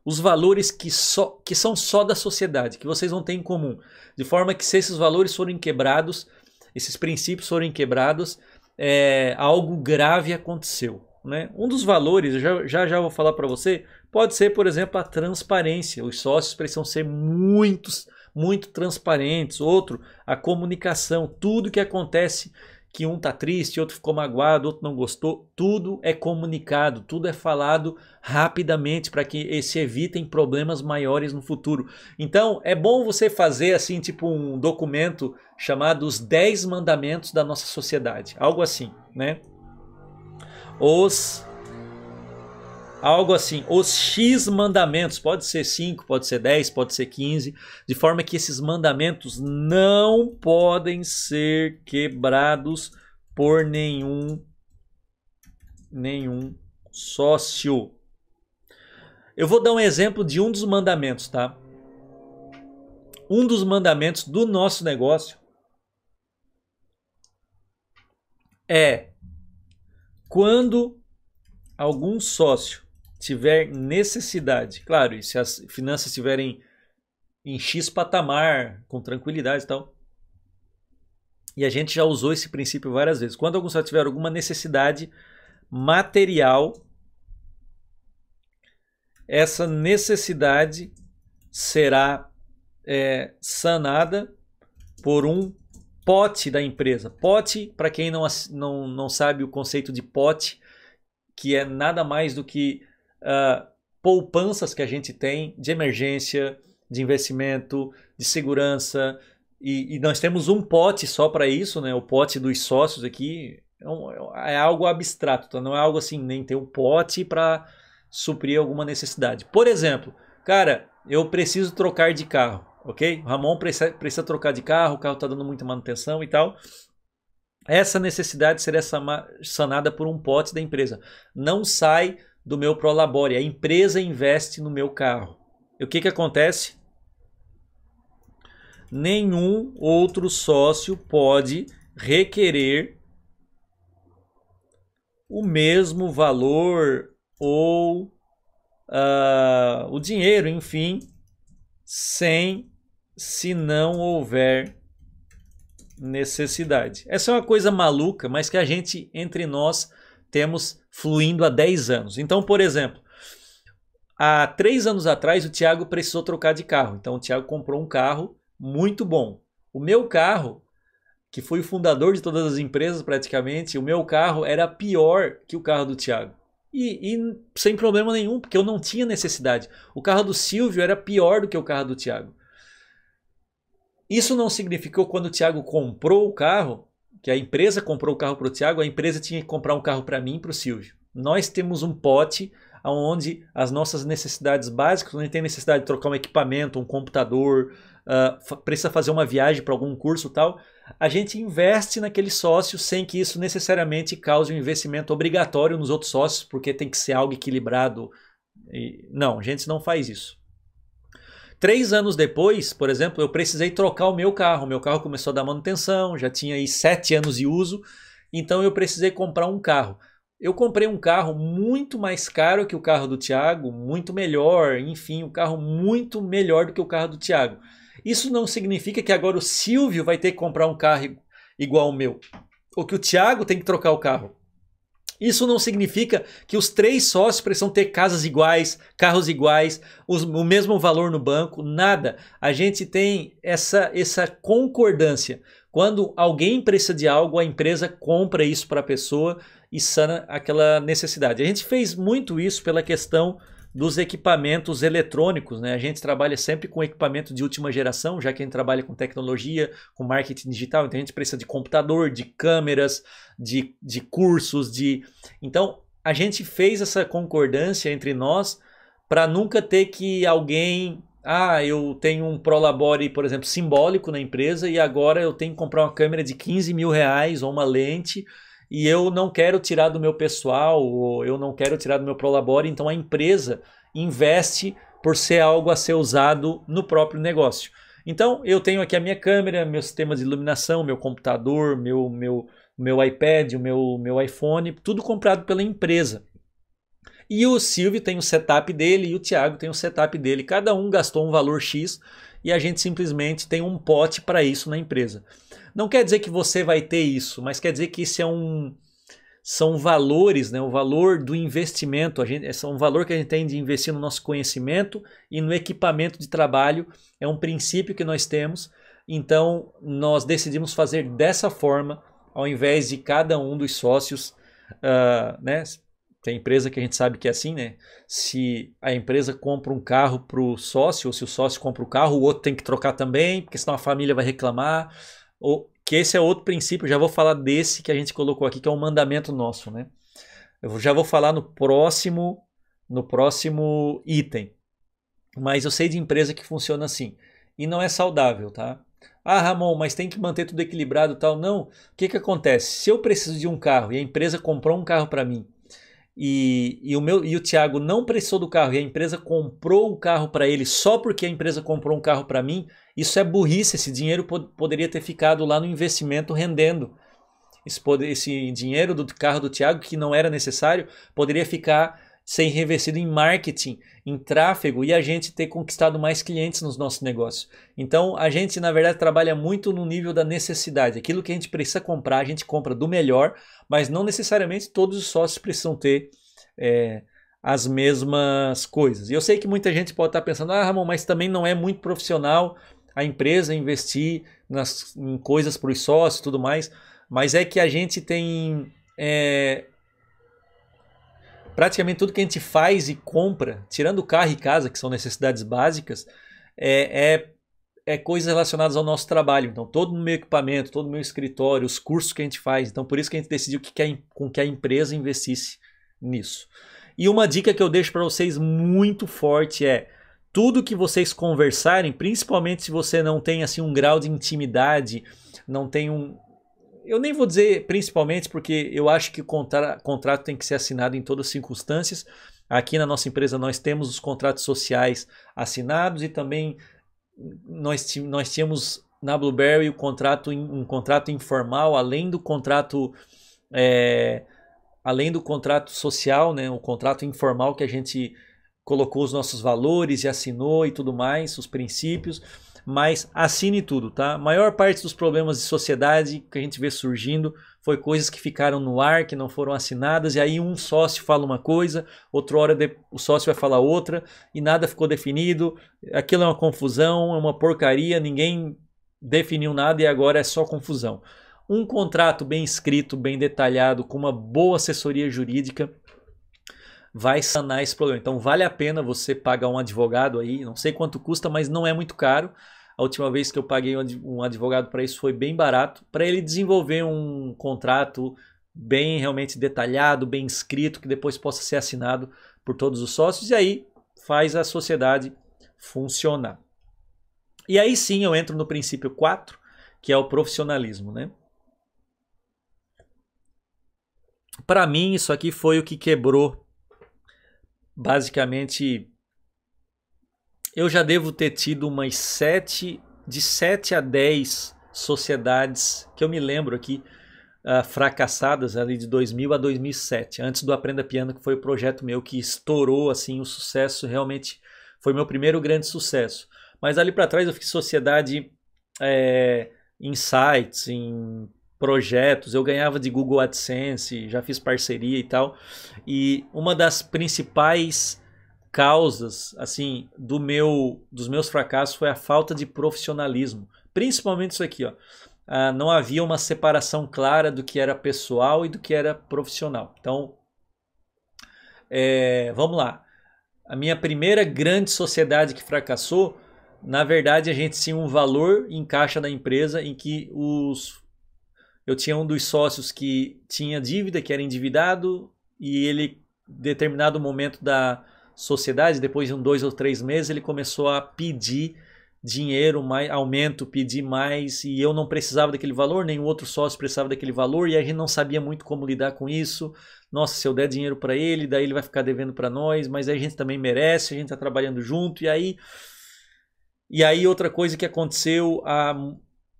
Os valores que, só, que são só da sociedade, que vocês não têm em comum. De forma que se esses valores forem quebrados, esses princípios forem quebrados, é, algo grave aconteceu. Né? Um dos valores, já, já já vou falar para você, pode ser, por exemplo, a transparência. Os sócios precisam ser muitos, muito transparentes. Outro, a comunicação, tudo que acontece que um tá triste, outro ficou magoado, outro não gostou, tudo é comunicado, tudo é falado rapidamente para que se evitem problemas maiores no futuro. Então, é bom você fazer assim, tipo um documento chamado os 10 mandamentos da nossa sociedade, algo assim, né? Os algo assim, os X mandamentos, pode ser 5, pode ser 10, pode ser 15, de forma que esses mandamentos não podem ser quebrados por nenhum nenhum sócio. Eu vou dar um exemplo de um dos mandamentos, tá? Um dos mandamentos do nosso negócio é quando algum sócio tiver necessidade, claro, e se as finanças estiverem em X patamar, com tranquilidade e tal. E a gente já usou esse princípio várias vezes. Quando algum só tiver alguma necessidade material, essa necessidade será é, sanada por um pote da empresa. Pote, para quem não, não, não sabe o conceito de pote, que é nada mais do que uh, poupanças que a gente tem de emergência, de investimento, de segurança. E, e nós temos um pote só para isso, né? o pote dos sócios aqui. É, um, é algo abstrato, tá? não é algo assim, nem tem um pote para suprir alguma necessidade. Por exemplo, cara, eu preciso trocar de carro, ok? O Ramon precisa, precisa trocar de carro, o carro está dando muita manutenção e tal. Essa necessidade seria sanada por um pote da empresa. Não sai do meu Prolabore. A empresa investe no meu carro. E o que, que acontece? Nenhum outro sócio pode requerer o mesmo valor ou uh, o dinheiro, enfim, sem se não houver necessidade. Essa é uma coisa maluca, mas que a gente entre nós temos fluindo há 10 anos. Então, por exemplo, há 3 anos atrás o Tiago precisou trocar de carro. Então, o Tiago comprou um carro muito bom. O meu carro, que foi o fundador de todas as empresas praticamente, o meu carro era pior que o carro do Tiago. E, e, sem problema nenhum, porque eu não tinha necessidade. O carro do Silvio era pior do que o carro do Tiago. Isso não significou quando o Tiago comprou o carro que a empresa comprou o carro para o Tiago, a empresa tinha que comprar um carro para mim e para o Silvio. Nós temos um pote onde as nossas necessidades básicas, quando a gente tem necessidade de trocar um equipamento, um computador, uh, precisa fazer uma viagem para algum curso tal, a gente investe naquele sócio sem que isso necessariamente cause um investimento obrigatório nos outros sócios, porque tem que ser algo equilibrado. E, não, a gente não faz isso. Três anos depois, por exemplo, eu precisei trocar o meu carro. Meu carro começou a dar manutenção, já tinha aí sete anos de uso, então eu precisei comprar um carro. Eu comprei um carro muito mais caro que o carro do Tiago, muito melhor, enfim, um carro muito melhor do que o carro do Tiago. Isso não significa que agora o Silvio vai ter que comprar um carro igual ao meu, ou que o Tiago tem que trocar o carro. Isso não significa que os três sócios precisam ter casas iguais, carros iguais, os, o mesmo valor no banco, nada. A gente tem essa, essa concordância. Quando alguém precisa de algo, a empresa compra isso para a pessoa e sana aquela necessidade. A gente fez muito isso pela questão dos equipamentos eletrônicos. Né? A gente trabalha sempre com equipamento de última geração, já que a gente trabalha com tecnologia, com marketing digital, então a gente precisa de computador, de câmeras, de, de cursos, de. Então a gente fez essa concordância entre nós para nunca ter que alguém. Ah, eu tenho um Prolabore, por exemplo, simbólico na empresa e agora eu tenho que comprar uma câmera de 15 mil reais ou uma lente e eu não quero tirar do meu pessoal, ou eu não quero tirar do meu prolabore, então a empresa investe por ser algo a ser usado no próprio negócio. Então, eu tenho aqui a minha câmera, meu sistema de iluminação, meu computador, meu, meu, meu iPad, o meu, meu iPhone, tudo comprado pela empresa. E o Silvio tem o setup dele e o Thiago tem o setup dele. Cada um gastou um valor X e a gente simplesmente tem um pote para isso na empresa. Não quer dizer que você vai ter isso, mas quer dizer que isso é um são valores, né? O valor do investimento, a gente, é um valor que a gente tem de investir no nosso conhecimento e no equipamento de trabalho, é um princípio que nós temos. Então, nós decidimos fazer dessa forma, ao invés de cada um dos sócios, uh, né, tem empresa que a gente sabe que é assim, né? Se a empresa compra um carro para o sócio, ou se o sócio compra o carro, o outro tem que trocar também, porque senão a família vai reclamar. Ou que esse é outro princípio, já vou falar desse que a gente colocou aqui, que é um mandamento nosso, né? Eu já vou falar no próximo, no próximo item. Mas eu sei de empresa que funciona assim. E não é saudável, tá? Ah, Ramon, mas tem que manter tudo equilibrado e tal. Não. O que, que acontece? Se eu preciso de um carro e a empresa comprou um carro para mim e, e, o meu e o Thiago não prestou do carro e a empresa comprou o carro para ele só porque a empresa comprou um carro para mim, isso é burrice. Esse dinheiro pod poderia ter ficado lá no investimento rendendo. Esse, esse dinheiro do carro do Thiago, que não era necessário, poderia ficar ser revestido em marketing, em tráfego e a gente ter conquistado mais clientes nos nossos negócios. Então, a gente, na verdade, trabalha muito no nível da necessidade. Aquilo que a gente precisa comprar, a gente compra do melhor, mas não necessariamente todos os sócios precisam ter. É, as mesmas coisas. E eu sei que muita gente pode estar pensando, ah, Ramon, mas também não é muito profissional a empresa investir nas, em coisas para os sócios e tudo mais, mas é que a gente tem é, praticamente tudo que a gente faz e compra, tirando carro e casa, que são necessidades básicas, é, é, é coisas relacionadas ao nosso trabalho. Então, todo o meu equipamento, todo o meu escritório, os cursos que a gente faz. Então, por isso que a gente decidiu que, com que a empresa investisse nisso. E uma dica que eu deixo para vocês muito forte é tudo que vocês conversarem, principalmente se você não tem assim um grau de intimidade, não tem um, eu nem vou dizer principalmente porque eu acho que o contra, contrato tem que ser assinado em todas as circunstâncias. Aqui na nossa empresa nós temos os contratos sociais assinados e também nós, nós tínhamos na Blueberry o contrato, um contrato informal, além do contrato é, além do contrato social, né, o contrato informal que a gente colocou os nossos valores e assinou e tudo mais, os princípios mas assine tudo, tá? A maior parte dos problemas de sociedade que a gente vê surgindo foi coisas que ficaram no ar, que não foram assinadas, e aí um sócio fala uma coisa, outra hora o sócio vai falar outra, e nada ficou definido, aquilo é uma confusão, é uma porcaria, ninguém definiu nada e agora é só confusão. Um contrato bem escrito, bem detalhado, com uma boa assessoria jurídica, vai sanar esse problema. Então vale a pena você pagar um advogado aí, não sei quanto custa, mas não é muito caro. A última vez que eu paguei um advogado para isso foi bem barato, para ele desenvolver um contrato bem realmente detalhado, bem escrito, que depois possa ser assinado por todos os sócios e aí faz a sociedade funcionar. E aí sim eu entro no princípio 4, que é o profissionalismo, né? Para mim, isso aqui foi o que quebrou basicamente, eu já devo ter tido umas sete, de 7 a 10 sociedades que eu me lembro aqui, uh, fracassadas ali de 2000 a 2007, antes do Aprenda Piano, que foi o projeto meu que estourou assim o sucesso, realmente foi meu primeiro grande sucesso. Mas ali para trás eu fiz sociedade é, em sites, em projetos, eu ganhava de Google AdSense, já fiz parceria e tal. E uma das principais causas, assim, do meu dos meus fracassos foi a falta de profissionalismo, principalmente isso aqui, ó. Ah, não havia uma separação clara do que era pessoal e do que era profissional. Então, é, vamos lá. A minha primeira grande sociedade que fracassou, na verdade, a gente tinha um valor em caixa da empresa em que os eu tinha um dos sócios que tinha dívida, que era endividado, e ele, determinado momento da sociedade, depois de um dois ou três meses, ele começou a pedir dinheiro, mais, aumento, pedir mais, e eu não precisava daquele valor, nenhum outro sócio precisava daquele valor, e a gente não sabia muito como lidar com isso. Nossa, se eu der dinheiro para ele, daí ele vai ficar devendo para nós, mas a gente também merece, a gente está trabalhando junto, e aí. E aí, outra coisa que aconteceu, a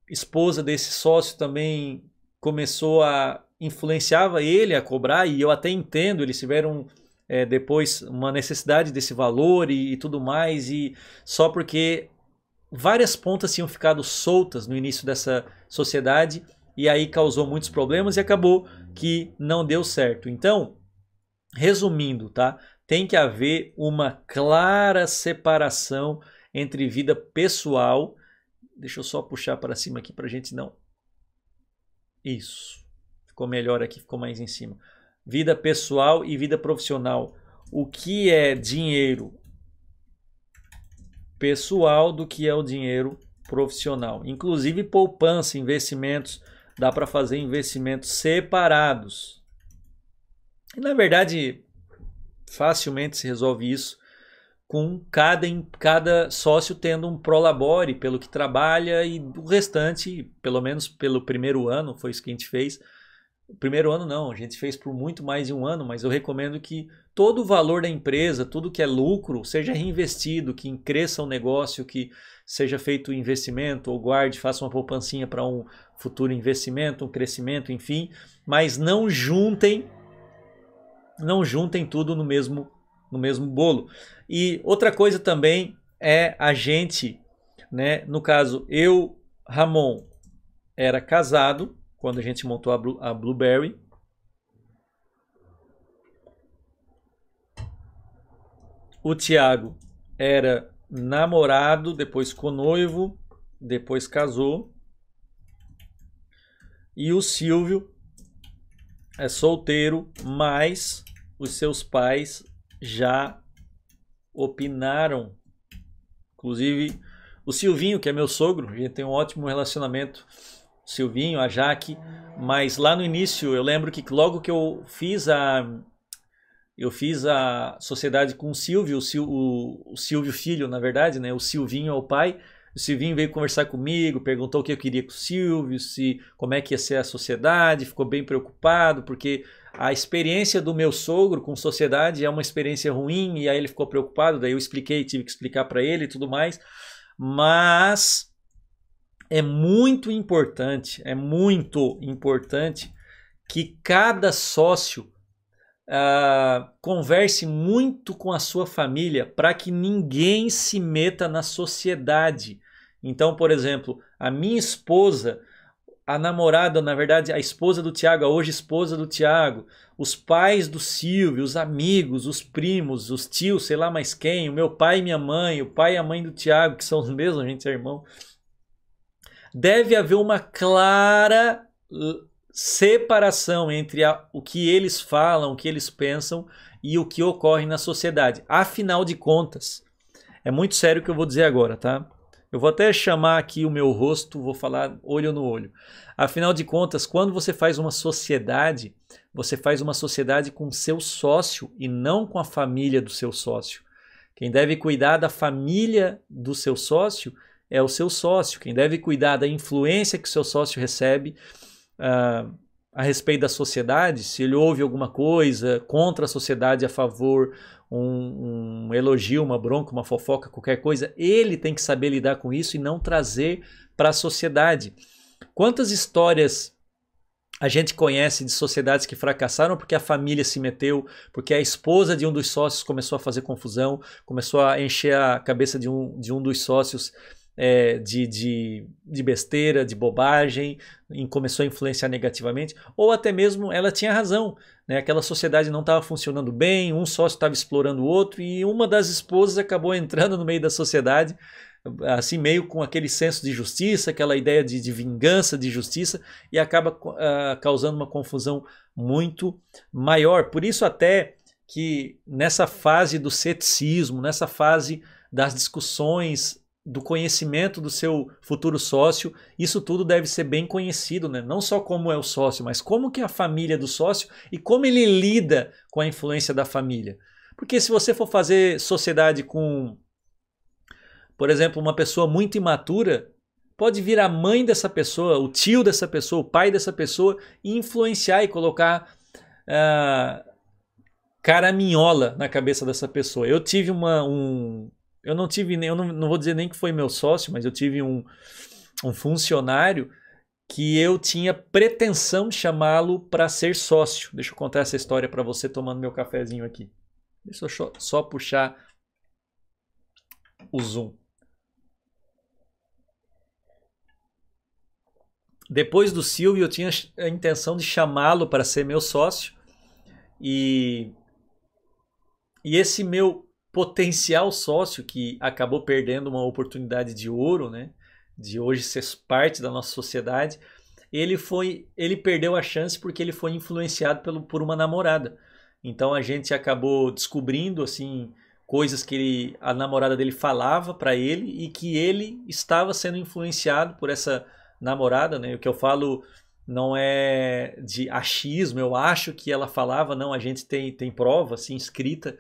esposa desse sócio também começou a influenciava ele a cobrar e eu até entendo eles tiveram é, depois uma necessidade desse valor e, e tudo mais e só porque várias pontas tinham ficado soltas no início dessa sociedade e aí causou muitos problemas e acabou que não deu certo. Então, resumindo, tá? Tem que haver uma clara separação entre vida pessoal. Deixa eu só puxar para cima aqui para a gente não isso. Ficou melhor aqui, ficou mais em cima. Vida pessoal e vida profissional. O que é dinheiro pessoal do que é o dinheiro profissional? Inclusive poupança, investimentos, dá para fazer investimentos separados. E, na verdade, facilmente se resolve isso com cada, cada sócio tendo um prolabore pelo que trabalha e o restante, pelo menos pelo primeiro ano, foi isso que a gente fez. Primeiro ano não, a gente fez por muito mais de um ano, mas eu recomendo que todo o valor da empresa, tudo que é lucro, seja reinvestido, que cresça o negócio, que seja feito investimento, ou guarde, faça uma poupancinha para um futuro investimento, um crescimento, enfim, mas não juntem, não juntem tudo no mesmo no mesmo bolo. E outra coisa também é a gente, né? No caso, eu, Ramon, era casado quando a gente montou a, a Blueberry. O Tiago era namorado, depois noivo, depois casou. E o Silvio é solteiro, mas os seus pais já opinaram. Inclusive, o Silvinho, que é meu sogro, a gente tem um ótimo relacionamento. O Silvinho, a Jaque, mas lá no início eu lembro que logo que eu fiz a eu fiz a sociedade com o Silvio, o, Sil, o, o Silvio filho, na verdade, né? O Silvinho é o pai. O Silvinho veio conversar comigo, perguntou o que eu queria com o Silvio, se como é que ia ser a sociedade, ficou bem preocupado porque a experiência do meu sogro com sociedade é uma experiência ruim e aí ele ficou preocupado, daí eu expliquei, tive que explicar para ele e tudo mais. Mas é muito importante, é muito importante que cada sócio uh, converse muito com a sua família para que ninguém se meta na sociedade. Então, por exemplo, a minha esposa a namorada, na verdade, a esposa do Tiago, a hoje esposa do Tiago, os pais do Silvio, os amigos, os primos, os tios, sei lá mais quem, o meu pai e minha mãe, o pai e a mãe do Tiago, que são os mesmos, a gente é irmão. Deve haver uma clara separação entre a, o que eles falam, o que eles pensam e o que ocorre na sociedade. Afinal de contas, é muito sério o que eu vou dizer agora, tá? Eu vou até chamar aqui o meu rosto, vou falar olho no olho. Afinal de contas, quando você faz uma sociedade, você faz uma sociedade com seu sócio e não com a família do seu sócio. Quem deve cuidar da família do seu sócio é o seu sócio. Quem deve cuidar da influência que o seu sócio recebe uh, a respeito da sociedade, se ele ouve alguma coisa contra a sociedade, a favor, um, um elogio, uma bronca, uma fofoca, qualquer coisa, ele tem que saber lidar com isso e não trazer para a sociedade. Quantas histórias a gente conhece de sociedades que fracassaram porque a família se meteu, porque a esposa de um dos sócios começou a fazer confusão, começou a encher a cabeça de um, de um dos sócios é, de, de, de, besteira, de bobagem, começou a influenciar negativamente, ou até mesmo ela tinha razão. Né? Aquela sociedade não estava funcionando bem, um sócio estava explorando o outro e uma das esposas acabou entrando no meio da sociedade, assim meio com aquele senso de justiça, aquela ideia de, de vingança, de justiça, e acaba uh, causando uma confusão muito maior. Por isso até que nessa fase do ceticismo, nessa fase das discussões do conhecimento do seu futuro sócio, isso tudo deve ser bem conhecido, né? não só como é o sócio, mas como que é a família do sócio e como ele lida com a influência da família. Porque se você for fazer sociedade com, por exemplo, uma pessoa muito imatura, pode vir a mãe dessa pessoa, o tio dessa pessoa, o pai dessa pessoa e influenciar e colocar uh, ah, caraminhola na cabeça dessa pessoa. Eu tive uma, um, eu não tive nem, eu não, não vou dizer nem que foi meu sócio, mas eu tive um, um funcionário que eu tinha pretensão de chamá-lo para ser sócio. Deixa eu contar essa história para você tomando meu cafezinho aqui. Deixa eu só, só puxar o zoom. Depois do Silvio, eu tinha a intenção de chamá-lo para ser meu sócio. E, e esse meu potencial sócio que acabou perdendo uma oportunidade de ouro, né? De hoje ser parte da nossa sociedade, ele foi, ele perdeu a chance porque ele foi influenciado pelo, por uma namorada. Então a gente acabou descobrindo assim coisas que ele, a namorada dele falava para ele e que ele estava sendo influenciado por essa namorada, né? O que eu falo não é de achismo, eu acho que ela falava, não, a gente tem, tem prova assim escrita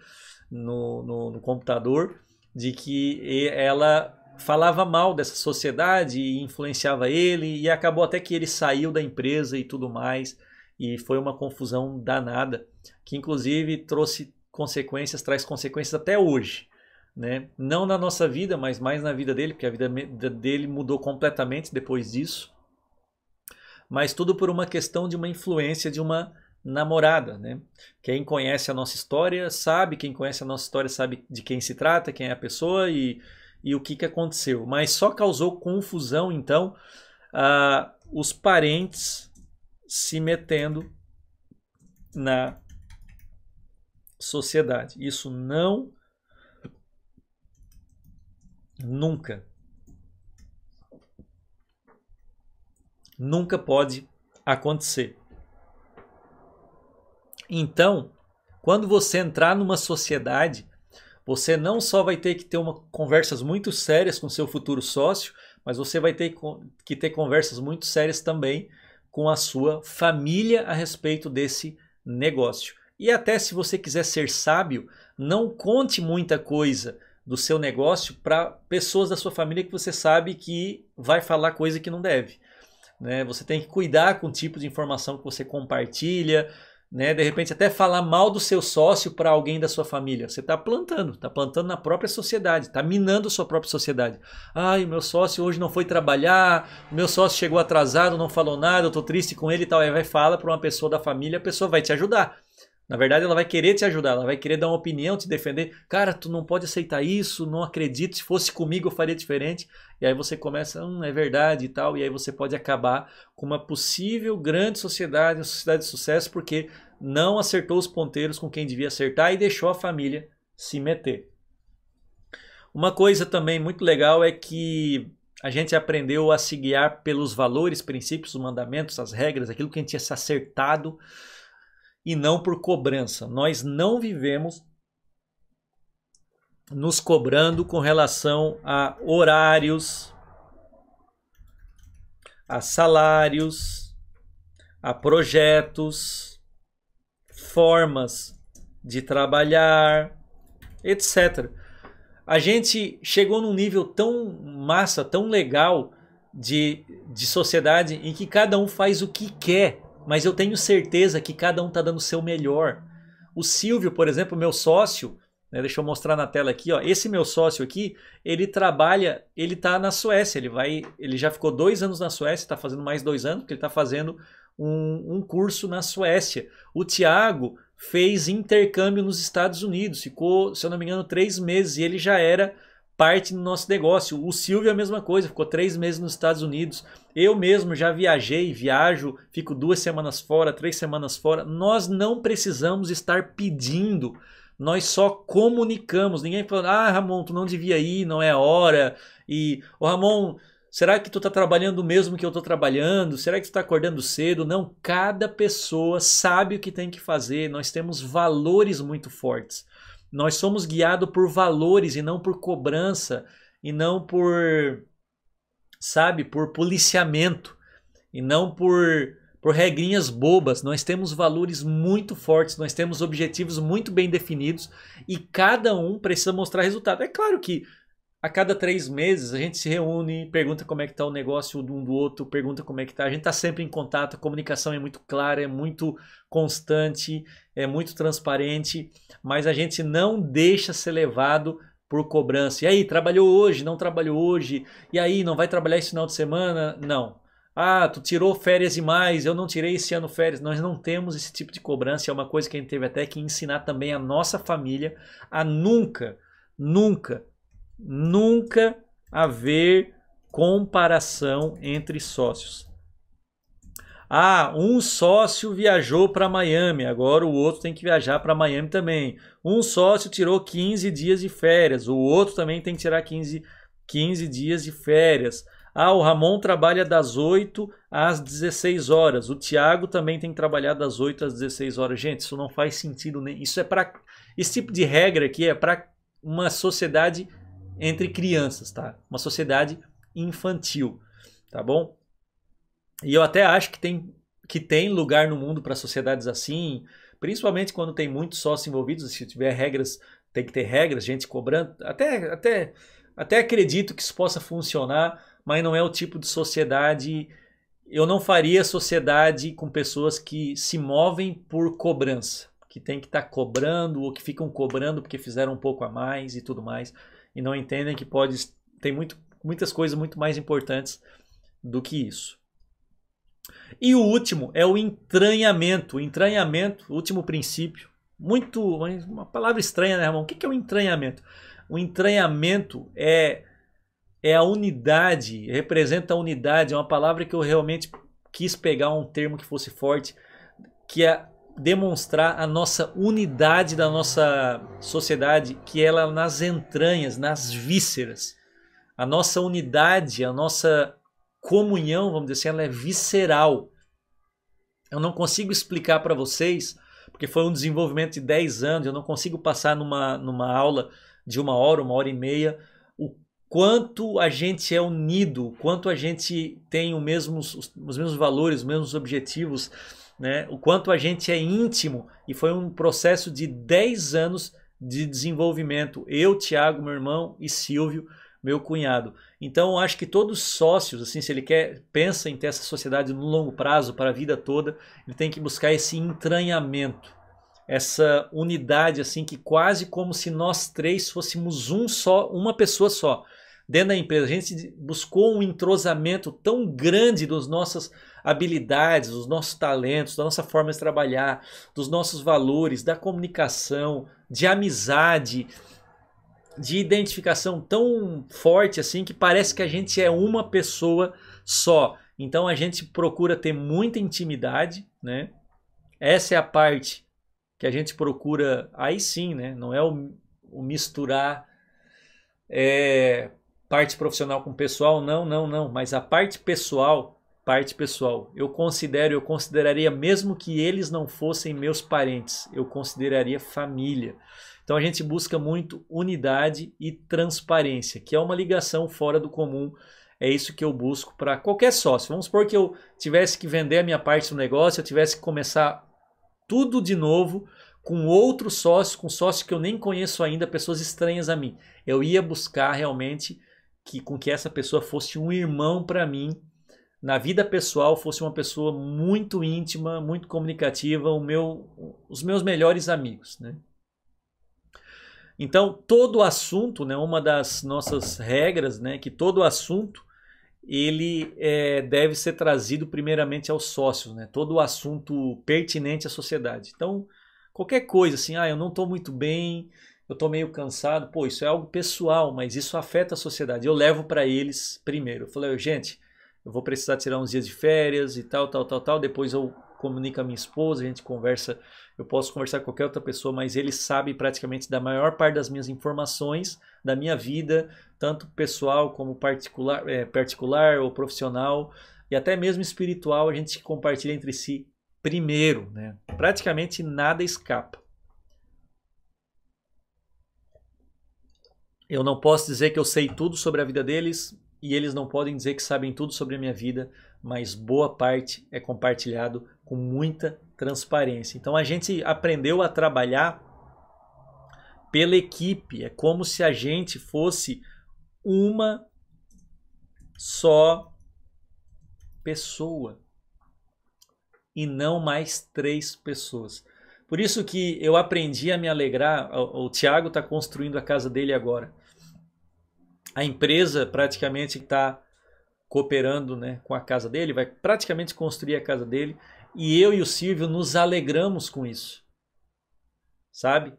no, no, no computador de que ela falava mal dessa sociedade e influenciava ele e acabou até que ele saiu da empresa e tudo mais e foi uma confusão danada que inclusive trouxe consequências traz consequências até hoje né não na nossa vida mas mais na vida dele porque a vida dele mudou completamente depois disso mas tudo por uma questão de uma influência de uma namorada, né? Quem conhece a nossa história sabe, quem conhece a nossa história sabe de quem se trata, quem é a pessoa e, e o que, que aconteceu. Mas só causou confusão, então, uh, os parentes se metendo na sociedade. Isso não nunca nunca pode acontecer. Então, quando você entrar numa sociedade, você não só vai ter que ter uma, conversas muito sérias com seu futuro sócio, mas você vai ter que ter conversas muito sérias também com a sua família a respeito desse negócio. E até se você quiser ser sábio, não conte muita coisa do seu negócio para pessoas da sua família que você sabe que vai falar coisa que não deve. Né? Você tem que cuidar com o tipo de informação que você compartilha, né? De repente até falar mal do seu sócio para alguém da sua família. Você está plantando, está plantando na própria sociedade, está minando a sua própria sociedade. Ai, o meu sócio hoje não foi trabalhar, o meu sócio chegou atrasado, não falou nada, eu estou triste com ele e tal. Aí vai falar para uma pessoa da família, a pessoa vai te ajudar. Na verdade, ela vai querer te ajudar, ela vai querer dar uma opinião, te defender. Cara, tu não pode aceitar isso, não acredito, se fosse comigo eu faria diferente. E aí você começa, hum, é verdade e tal, e aí você pode acabar com uma possível grande sociedade, uma sociedade de sucesso, porque não acertou os ponteiros com quem devia acertar e deixou a família se meter. Uma coisa também muito legal é que a gente aprendeu a se guiar pelos valores, princípios, os mandamentos, as regras, aquilo que a gente tinha se acertado e não por cobrança. Nós não vivemos nos cobrando com relação a horários, a salários, a projetos, formas de trabalhar, etc. A gente chegou num nível tão massa, tão legal de, de sociedade em que cada um faz o que quer mas eu tenho certeza que cada um está dando o seu melhor. O Silvio, por exemplo, meu sócio, né, deixa eu mostrar na tela aqui, ó, esse meu sócio aqui, ele trabalha, ele está na Suécia, ele vai, ele já ficou dois anos na Suécia, está fazendo mais dois anos, porque ele está fazendo um, um curso na Suécia. O Tiago fez intercâmbio nos Estados Unidos, ficou, se eu não me engano, três meses e ele já era parte do nosso negócio. O Silvio é a mesma coisa, ficou três meses nos Estados Unidos. Eu mesmo já viajei, viajo, fico duas semanas fora, três semanas fora. Nós não precisamos estar pedindo, nós só comunicamos. Ninguém falando, ah, Ramon, tu não devia ir, não é hora. E, o oh, Ramon, Será que tu está trabalhando o mesmo que eu estou trabalhando? Será que tu está acordando cedo? Não, cada pessoa sabe o que tem que fazer. Nós temos valores muito fortes. Nós somos guiados por valores e não por cobrança e não por, sabe, por policiamento e não por, por regrinhas bobas. Nós temos valores muito fortes, nós temos objetivos muito bem definidos e cada um precisa mostrar resultado. É claro que a cada três meses a gente se reúne, pergunta como é que está o negócio um do outro, pergunta como é que está. A gente está sempre em contato, a comunicação é muito clara, é muito constante, é muito transparente, mas a gente não deixa ser levado por cobrança. E aí, trabalhou hoje, não trabalhou hoje, e aí, não vai trabalhar esse final de semana? Não. Ah, tu tirou férias e mais, eu não tirei esse ano férias. Nós não temos esse tipo de cobrança, é uma coisa que a gente teve até que ensinar também a nossa família a nunca, nunca nunca haver comparação entre sócios. Ah, um sócio viajou para Miami, agora o outro tem que viajar para Miami também. Um sócio tirou 15 dias de férias, o outro também tem que tirar 15, 15 dias de férias. Ah, o Ramon trabalha das 8 às 16 horas. O Tiago também tem que trabalhar das 8 às 16 horas. Gente, isso não faz sentido nem. Isso é para esse tipo de regra aqui é para uma sociedade entre crianças, tá? Uma sociedade infantil, tá bom? E eu até acho que tem, que tem lugar no mundo para sociedades assim, principalmente quando tem muitos sócios envolvidos, se tiver regras, tem que ter regras, gente cobrando. Até, até, até acredito que isso possa funcionar, mas não é o tipo de sociedade. Eu não faria sociedade com pessoas que se movem por cobrança, que tem que estar tá cobrando ou que ficam cobrando porque fizeram um pouco a mais e tudo mais e não entendem que pode tem muito, muitas coisas muito mais importantes do que isso. E o último é o entranhamento. O entranhamento, último princípio, muito uma palavra estranha, né, irmão? O que é o entranhamento? O entranhamento é é a unidade, representa a unidade, é uma palavra que eu realmente quis pegar um termo que fosse forte, que é demonstrar a nossa unidade da nossa sociedade, que ela nas entranhas, nas vísceras. A nossa unidade, a nossa comunhão, vamos dizer assim, ela é visceral. Eu não consigo explicar para vocês, porque foi um desenvolvimento de 10 anos, eu não consigo passar numa, numa aula de uma hora, uma hora e meia, o quanto a gente é unido, o quanto a gente tem o mesmos, os mesmos valores, os mesmos objetivos, né? o quanto a gente é íntimo. E foi um processo de 10 anos de desenvolvimento. Eu, Tiago, meu irmão e Silvio, meu cunhado. Então, acho que todos os sócios, assim, se ele quer, pensa em ter essa sociedade no longo prazo, para a vida toda, ele tem que buscar esse entranhamento, essa unidade, assim, que quase como se nós três fôssemos um só, uma pessoa só. Dentro da empresa, a gente buscou um entrosamento tão grande dos nossas habilidades, os nossos talentos, da nossa forma de trabalhar, dos nossos valores, da comunicação, de amizade, de identificação tão forte assim que parece que a gente é uma pessoa só. Então a gente procura ter muita intimidade, né? Essa é a parte que a gente procura, aí sim, né? Não é o, o misturar é, parte profissional com pessoal, não, não, não. Mas a parte pessoal parte pessoal. Eu considero, eu consideraria, mesmo que eles não fossem meus parentes, eu consideraria família. Então a gente busca muito unidade e transparência, que é uma ligação fora do comum. É isso que eu busco para qualquer sócio. Vamos supor que eu tivesse que vender a minha parte do negócio, eu tivesse que começar tudo de novo com outro sócio, com sócio que eu nem conheço ainda, pessoas estranhas a mim. Eu ia buscar realmente que com que essa pessoa fosse um irmão para mim na vida pessoal fosse uma pessoa muito íntima, muito comunicativa, meu, os meus melhores amigos, né? Então, todo assunto, né, uma das nossas regras, né, que todo assunto ele é, deve ser trazido primeiramente aos sócios, né? Todo assunto pertinente à sociedade. Então, qualquer coisa assim, ah, eu não estou muito bem, eu estou meio cansado, pô, isso é algo pessoal, mas isso afeta a sociedade. Eu levo para eles primeiro. Eu falei, gente, eu vou precisar tirar uns dias de férias e tal, tal, tal, tal. Depois eu comunico a minha esposa, a gente conversa, eu posso conversar com qualquer outra pessoa, mas ele sabe praticamente da maior parte das minhas informações, da minha vida, tanto pessoal como particular, é, particular ou profissional, e até mesmo espiritual, a gente compartilha entre si primeiro, né? Praticamente nada escapa. Eu não posso dizer que eu sei tudo sobre a vida deles, e eles não podem dizer que sabem tudo sobre a minha vida, mas boa parte é compartilhado com muita transparência. Então a gente aprendeu a trabalhar pela equipe, é como se a gente fosse uma só pessoa e não mais três pessoas. Por isso que eu aprendi a me alegrar, o, o Tiago está construindo a casa dele agora a empresa praticamente está cooperando né, com a casa dele, vai praticamente construir a casa dele. E eu e o Silvio nos alegramos com isso. Sabe?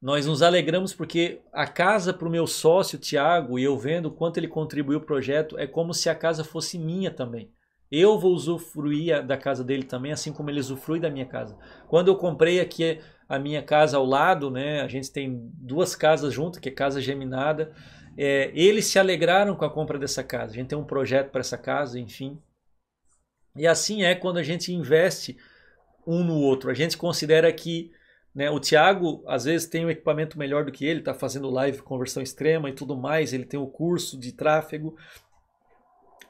Nós nos alegramos porque a casa para o meu sócio, Tiago, e eu vendo quanto ele contribuiu para o projeto, é como se a casa fosse minha também. Eu vou usufruir da casa dele também, assim como ele usufrui da minha casa. Quando eu comprei aqui a minha casa ao lado, né, a gente tem duas casas juntas, que é casa geminada, é, eles se alegraram com a compra dessa casa. A gente tem um projeto para essa casa, enfim. E assim é quando a gente investe um no outro. A gente considera que né, o Tiago, às vezes, tem um equipamento melhor do que ele, está fazendo live conversão extrema e tudo mais, ele tem o um curso de tráfego.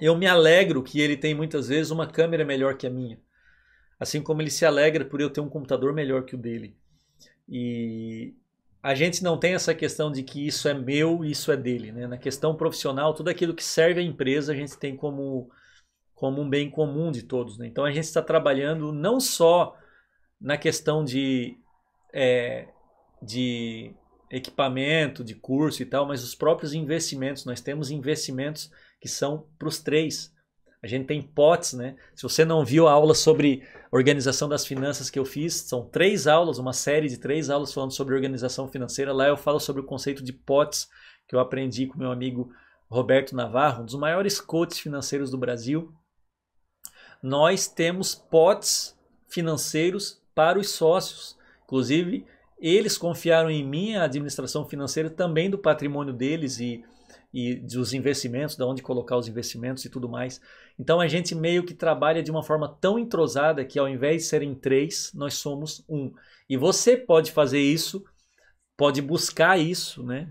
Eu me alegro que ele tem muitas vezes uma câmera melhor que a minha. Assim como ele se alegra por eu ter um computador melhor que o dele. E, a gente não tem essa questão de que isso é meu, isso é dele, né? Na questão profissional, tudo aquilo que serve à empresa a gente tem como como um bem comum de todos, né? Então a gente está trabalhando não só na questão de é, de equipamento, de curso e tal, mas os próprios investimentos. Nós temos investimentos que são para os três. A gente tem potes, né? Se você não viu a aula sobre organização das finanças que eu fiz. São três aulas, uma série de três aulas falando sobre organização financeira. Lá eu falo sobre o conceito de POTS, que eu aprendi com meu amigo Roberto Navarro, um dos maiores coaches financeiros do Brasil. Nós temos POTS financeiros para os sócios. Inclusive, eles confiaram em mim a administração financeira também do patrimônio deles e e dos investimentos, de onde colocar os investimentos e tudo mais. Então a gente meio que trabalha de uma forma tão entrosada que ao invés de serem três, nós somos um. E você pode fazer isso, pode buscar isso, né?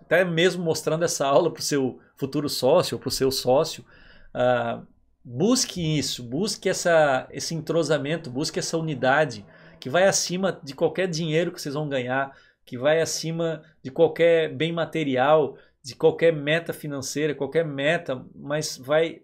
Até mesmo mostrando essa aula para o seu futuro sócio, para o seu sócio. Uh, busque isso, busque essa, esse entrosamento, busque essa unidade que vai acima de qualquer dinheiro que vocês vão ganhar, que vai acima de qualquer bem material, de qualquer meta financeira, qualquer meta, mas vai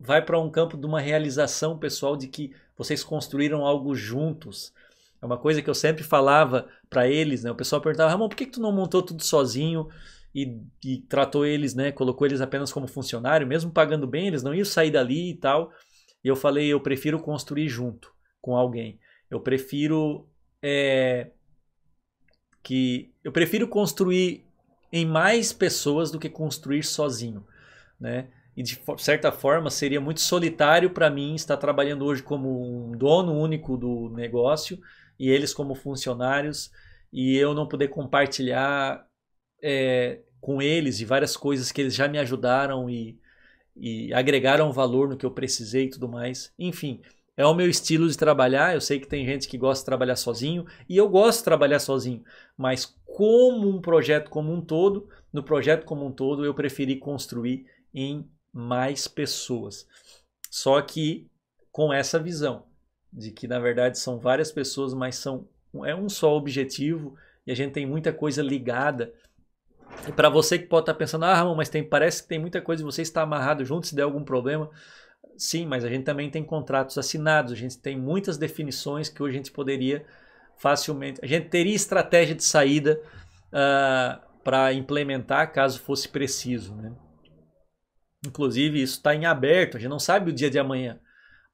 vai para um campo de uma realização pessoal de que vocês construíram algo juntos. É uma coisa que eu sempre falava para eles, né? O pessoal perguntava: "Ramon, por que, que tu não montou tudo sozinho?" E, e, tratou eles, né? Colocou eles apenas como funcionário, mesmo pagando bem, eles não iam sair dali e tal. E eu falei, eu prefiro construir junto com alguém. Eu prefiro é, que eu prefiro construir em mais pessoas do que construir sozinho, né? E de certa forma seria muito solitário para mim estar trabalhando hoje como um dono único do negócio e eles como funcionários e eu não poder compartilhar é, com eles e várias coisas que eles já me ajudaram e, e agregaram valor no que eu precisei e tudo mais. Enfim, é o meu estilo de trabalhar. Eu sei que tem gente que gosta de trabalhar sozinho e eu gosto de trabalhar sozinho, mas como um projeto como um todo, no projeto como um todo, eu preferi construir em mais pessoas. Só que com essa visão de que na verdade são várias pessoas, mas são é um só objetivo e a gente tem muita coisa ligada. E para você que pode estar tá pensando, ah, mas tem, parece que tem muita coisa e você está amarrado junto se der algum problema. Sim, mas a gente também tem contratos assinados, a gente tem muitas definições que hoje a gente poderia facilmente. A gente teria estratégia de saída uh, ah, para implementar caso fosse preciso. Né? Inclusive, isso está em aberto, a gente não sabe o dia de amanhã,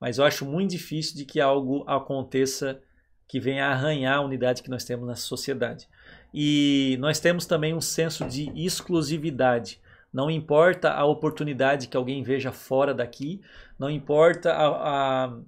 mas eu acho muito difícil de que algo aconteça que venha arranhar a unidade que nós temos na sociedade. E nós temos também um senso de exclusividade. Não importa a oportunidade que alguém veja fora daqui, não importa a, a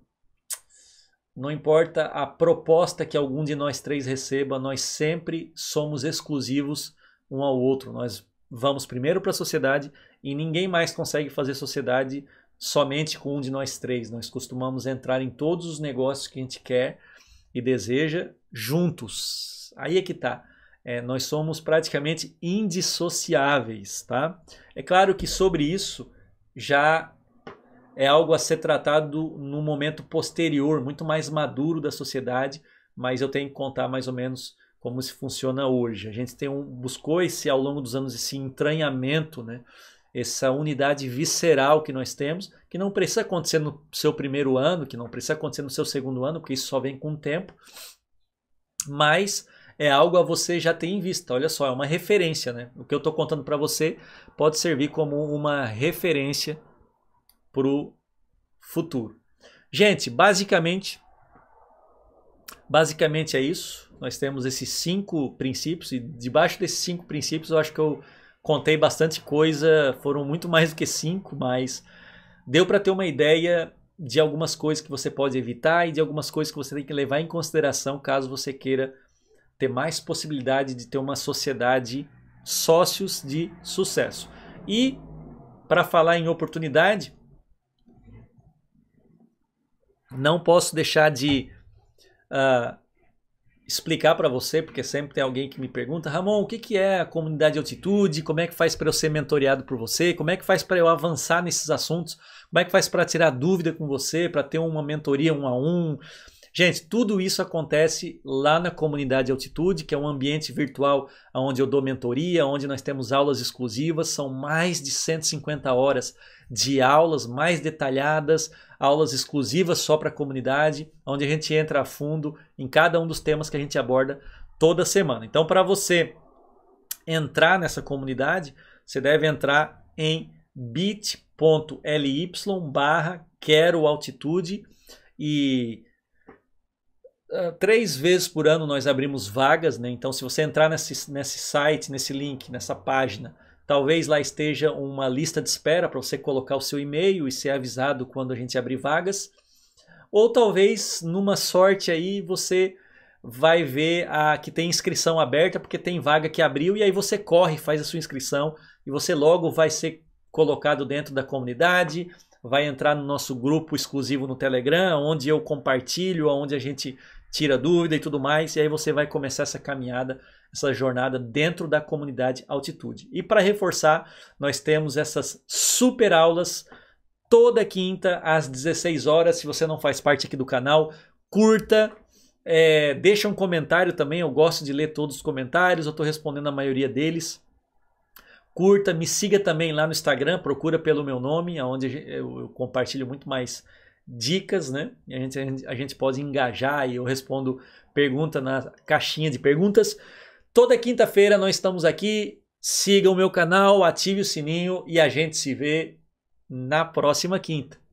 não importa a proposta que algum de nós três receba, nós sempre somos exclusivos um ao outro. Nós vamos primeiro para a sociedade e ninguém mais consegue fazer sociedade somente com um de nós três. Nós costumamos entrar em todos os negócios que a gente quer e deseja juntos. Aí é que está. É, nós somos praticamente indissociáveis, tá? É claro que sobre isso já é algo a ser tratado no momento posterior, muito mais maduro da sociedade, mas eu tenho que contar mais ou menos como se funciona hoje. A gente tem um, buscou esse ao longo dos anos esse entranhamento, né? Essa unidade visceral que nós temos, que não precisa acontecer no seu primeiro ano, que não precisa acontecer no seu segundo ano, porque isso só vem com o tempo. Mas é algo a você já ter em vista. Olha só, é uma referência, né? O que eu estou contando para você pode servir como uma referência para o futuro. Gente, basicamente, basicamente é isso. Nós temos esses cinco princípios e debaixo desses cinco princípios eu acho que eu contei bastante coisa. Foram muito mais do que cinco, mas deu para ter uma ideia de algumas coisas que você pode evitar e de algumas coisas que você tem que levar em consideração caso você queira ter mais possibilidade de ter uma sociedade sócios de sucesso. E para falar em oportunidade, não posso deixar de uh, explicar para você, porque sempre tem alguém que me pergunta, Ramon, o que, que é a comunidade de altitude? Como é que faz para eu ser mentoreado por você? Como é que faz para eu avançar nesses assuntos? Como é que faz para tirar dúvida com você, para ter uma mentoria um a um? Gente, tudo isso acontece lá na comunidade Altitude, que é um ambiente virtual onde eu dou mentoria, onde nós temos aulas exclusivas, são mais de 150 horas de aulas mais detalhadas, aulas exclusivas só para a comunidade, onde a gente entra a fundo em cada um dos temas que a gente aborda toda semana. Então, para você entrar nessa comunidade, você deve entrar em bit.ly barra quero altitude e ah, três vezes por ano nós abrimos vagas, né? Então, se você entrar nesse, nesse site, nesse link, nessa página, talvez lá esteja uma lista de espera para você colocar o seu e-mail e ser avisado quando a gente abrir vagas. Ou talvez, numa sorte aí, você vai ver a que tem inscrição aberta, porque tem vaga que abriu, e aí você corre, faz a sua inscrição, e você logo vai ser colocado dentro da comunidade, vai entrar no nosso grupo exclusivo no Telegram, onde eu compartilho, onde a gente tira dúvida e tudo mais, e aí você vai começar essa caminhada, essa jornada dentro da comunidade Altitude. E para reforçar, nós temos essas super aulas toda quinta às 16 horas. Se você não faz parte aqui do canal, curta, é, deixa um comentário também. Eu gosto de ler todos os comentários, eu estou respondendo a maioria deles. Curta, me siga também lá no Instagram, procura pelo meu nome, onde eu compartilho muito mais dicas, né? A gente, a gente pode engajar e eu respondo pergunta na caixinha de perguntas. Toda quinta-feira nós estamos aqui. Siga o meu canal, ative o sininho e a gente se vê na próxima quinta.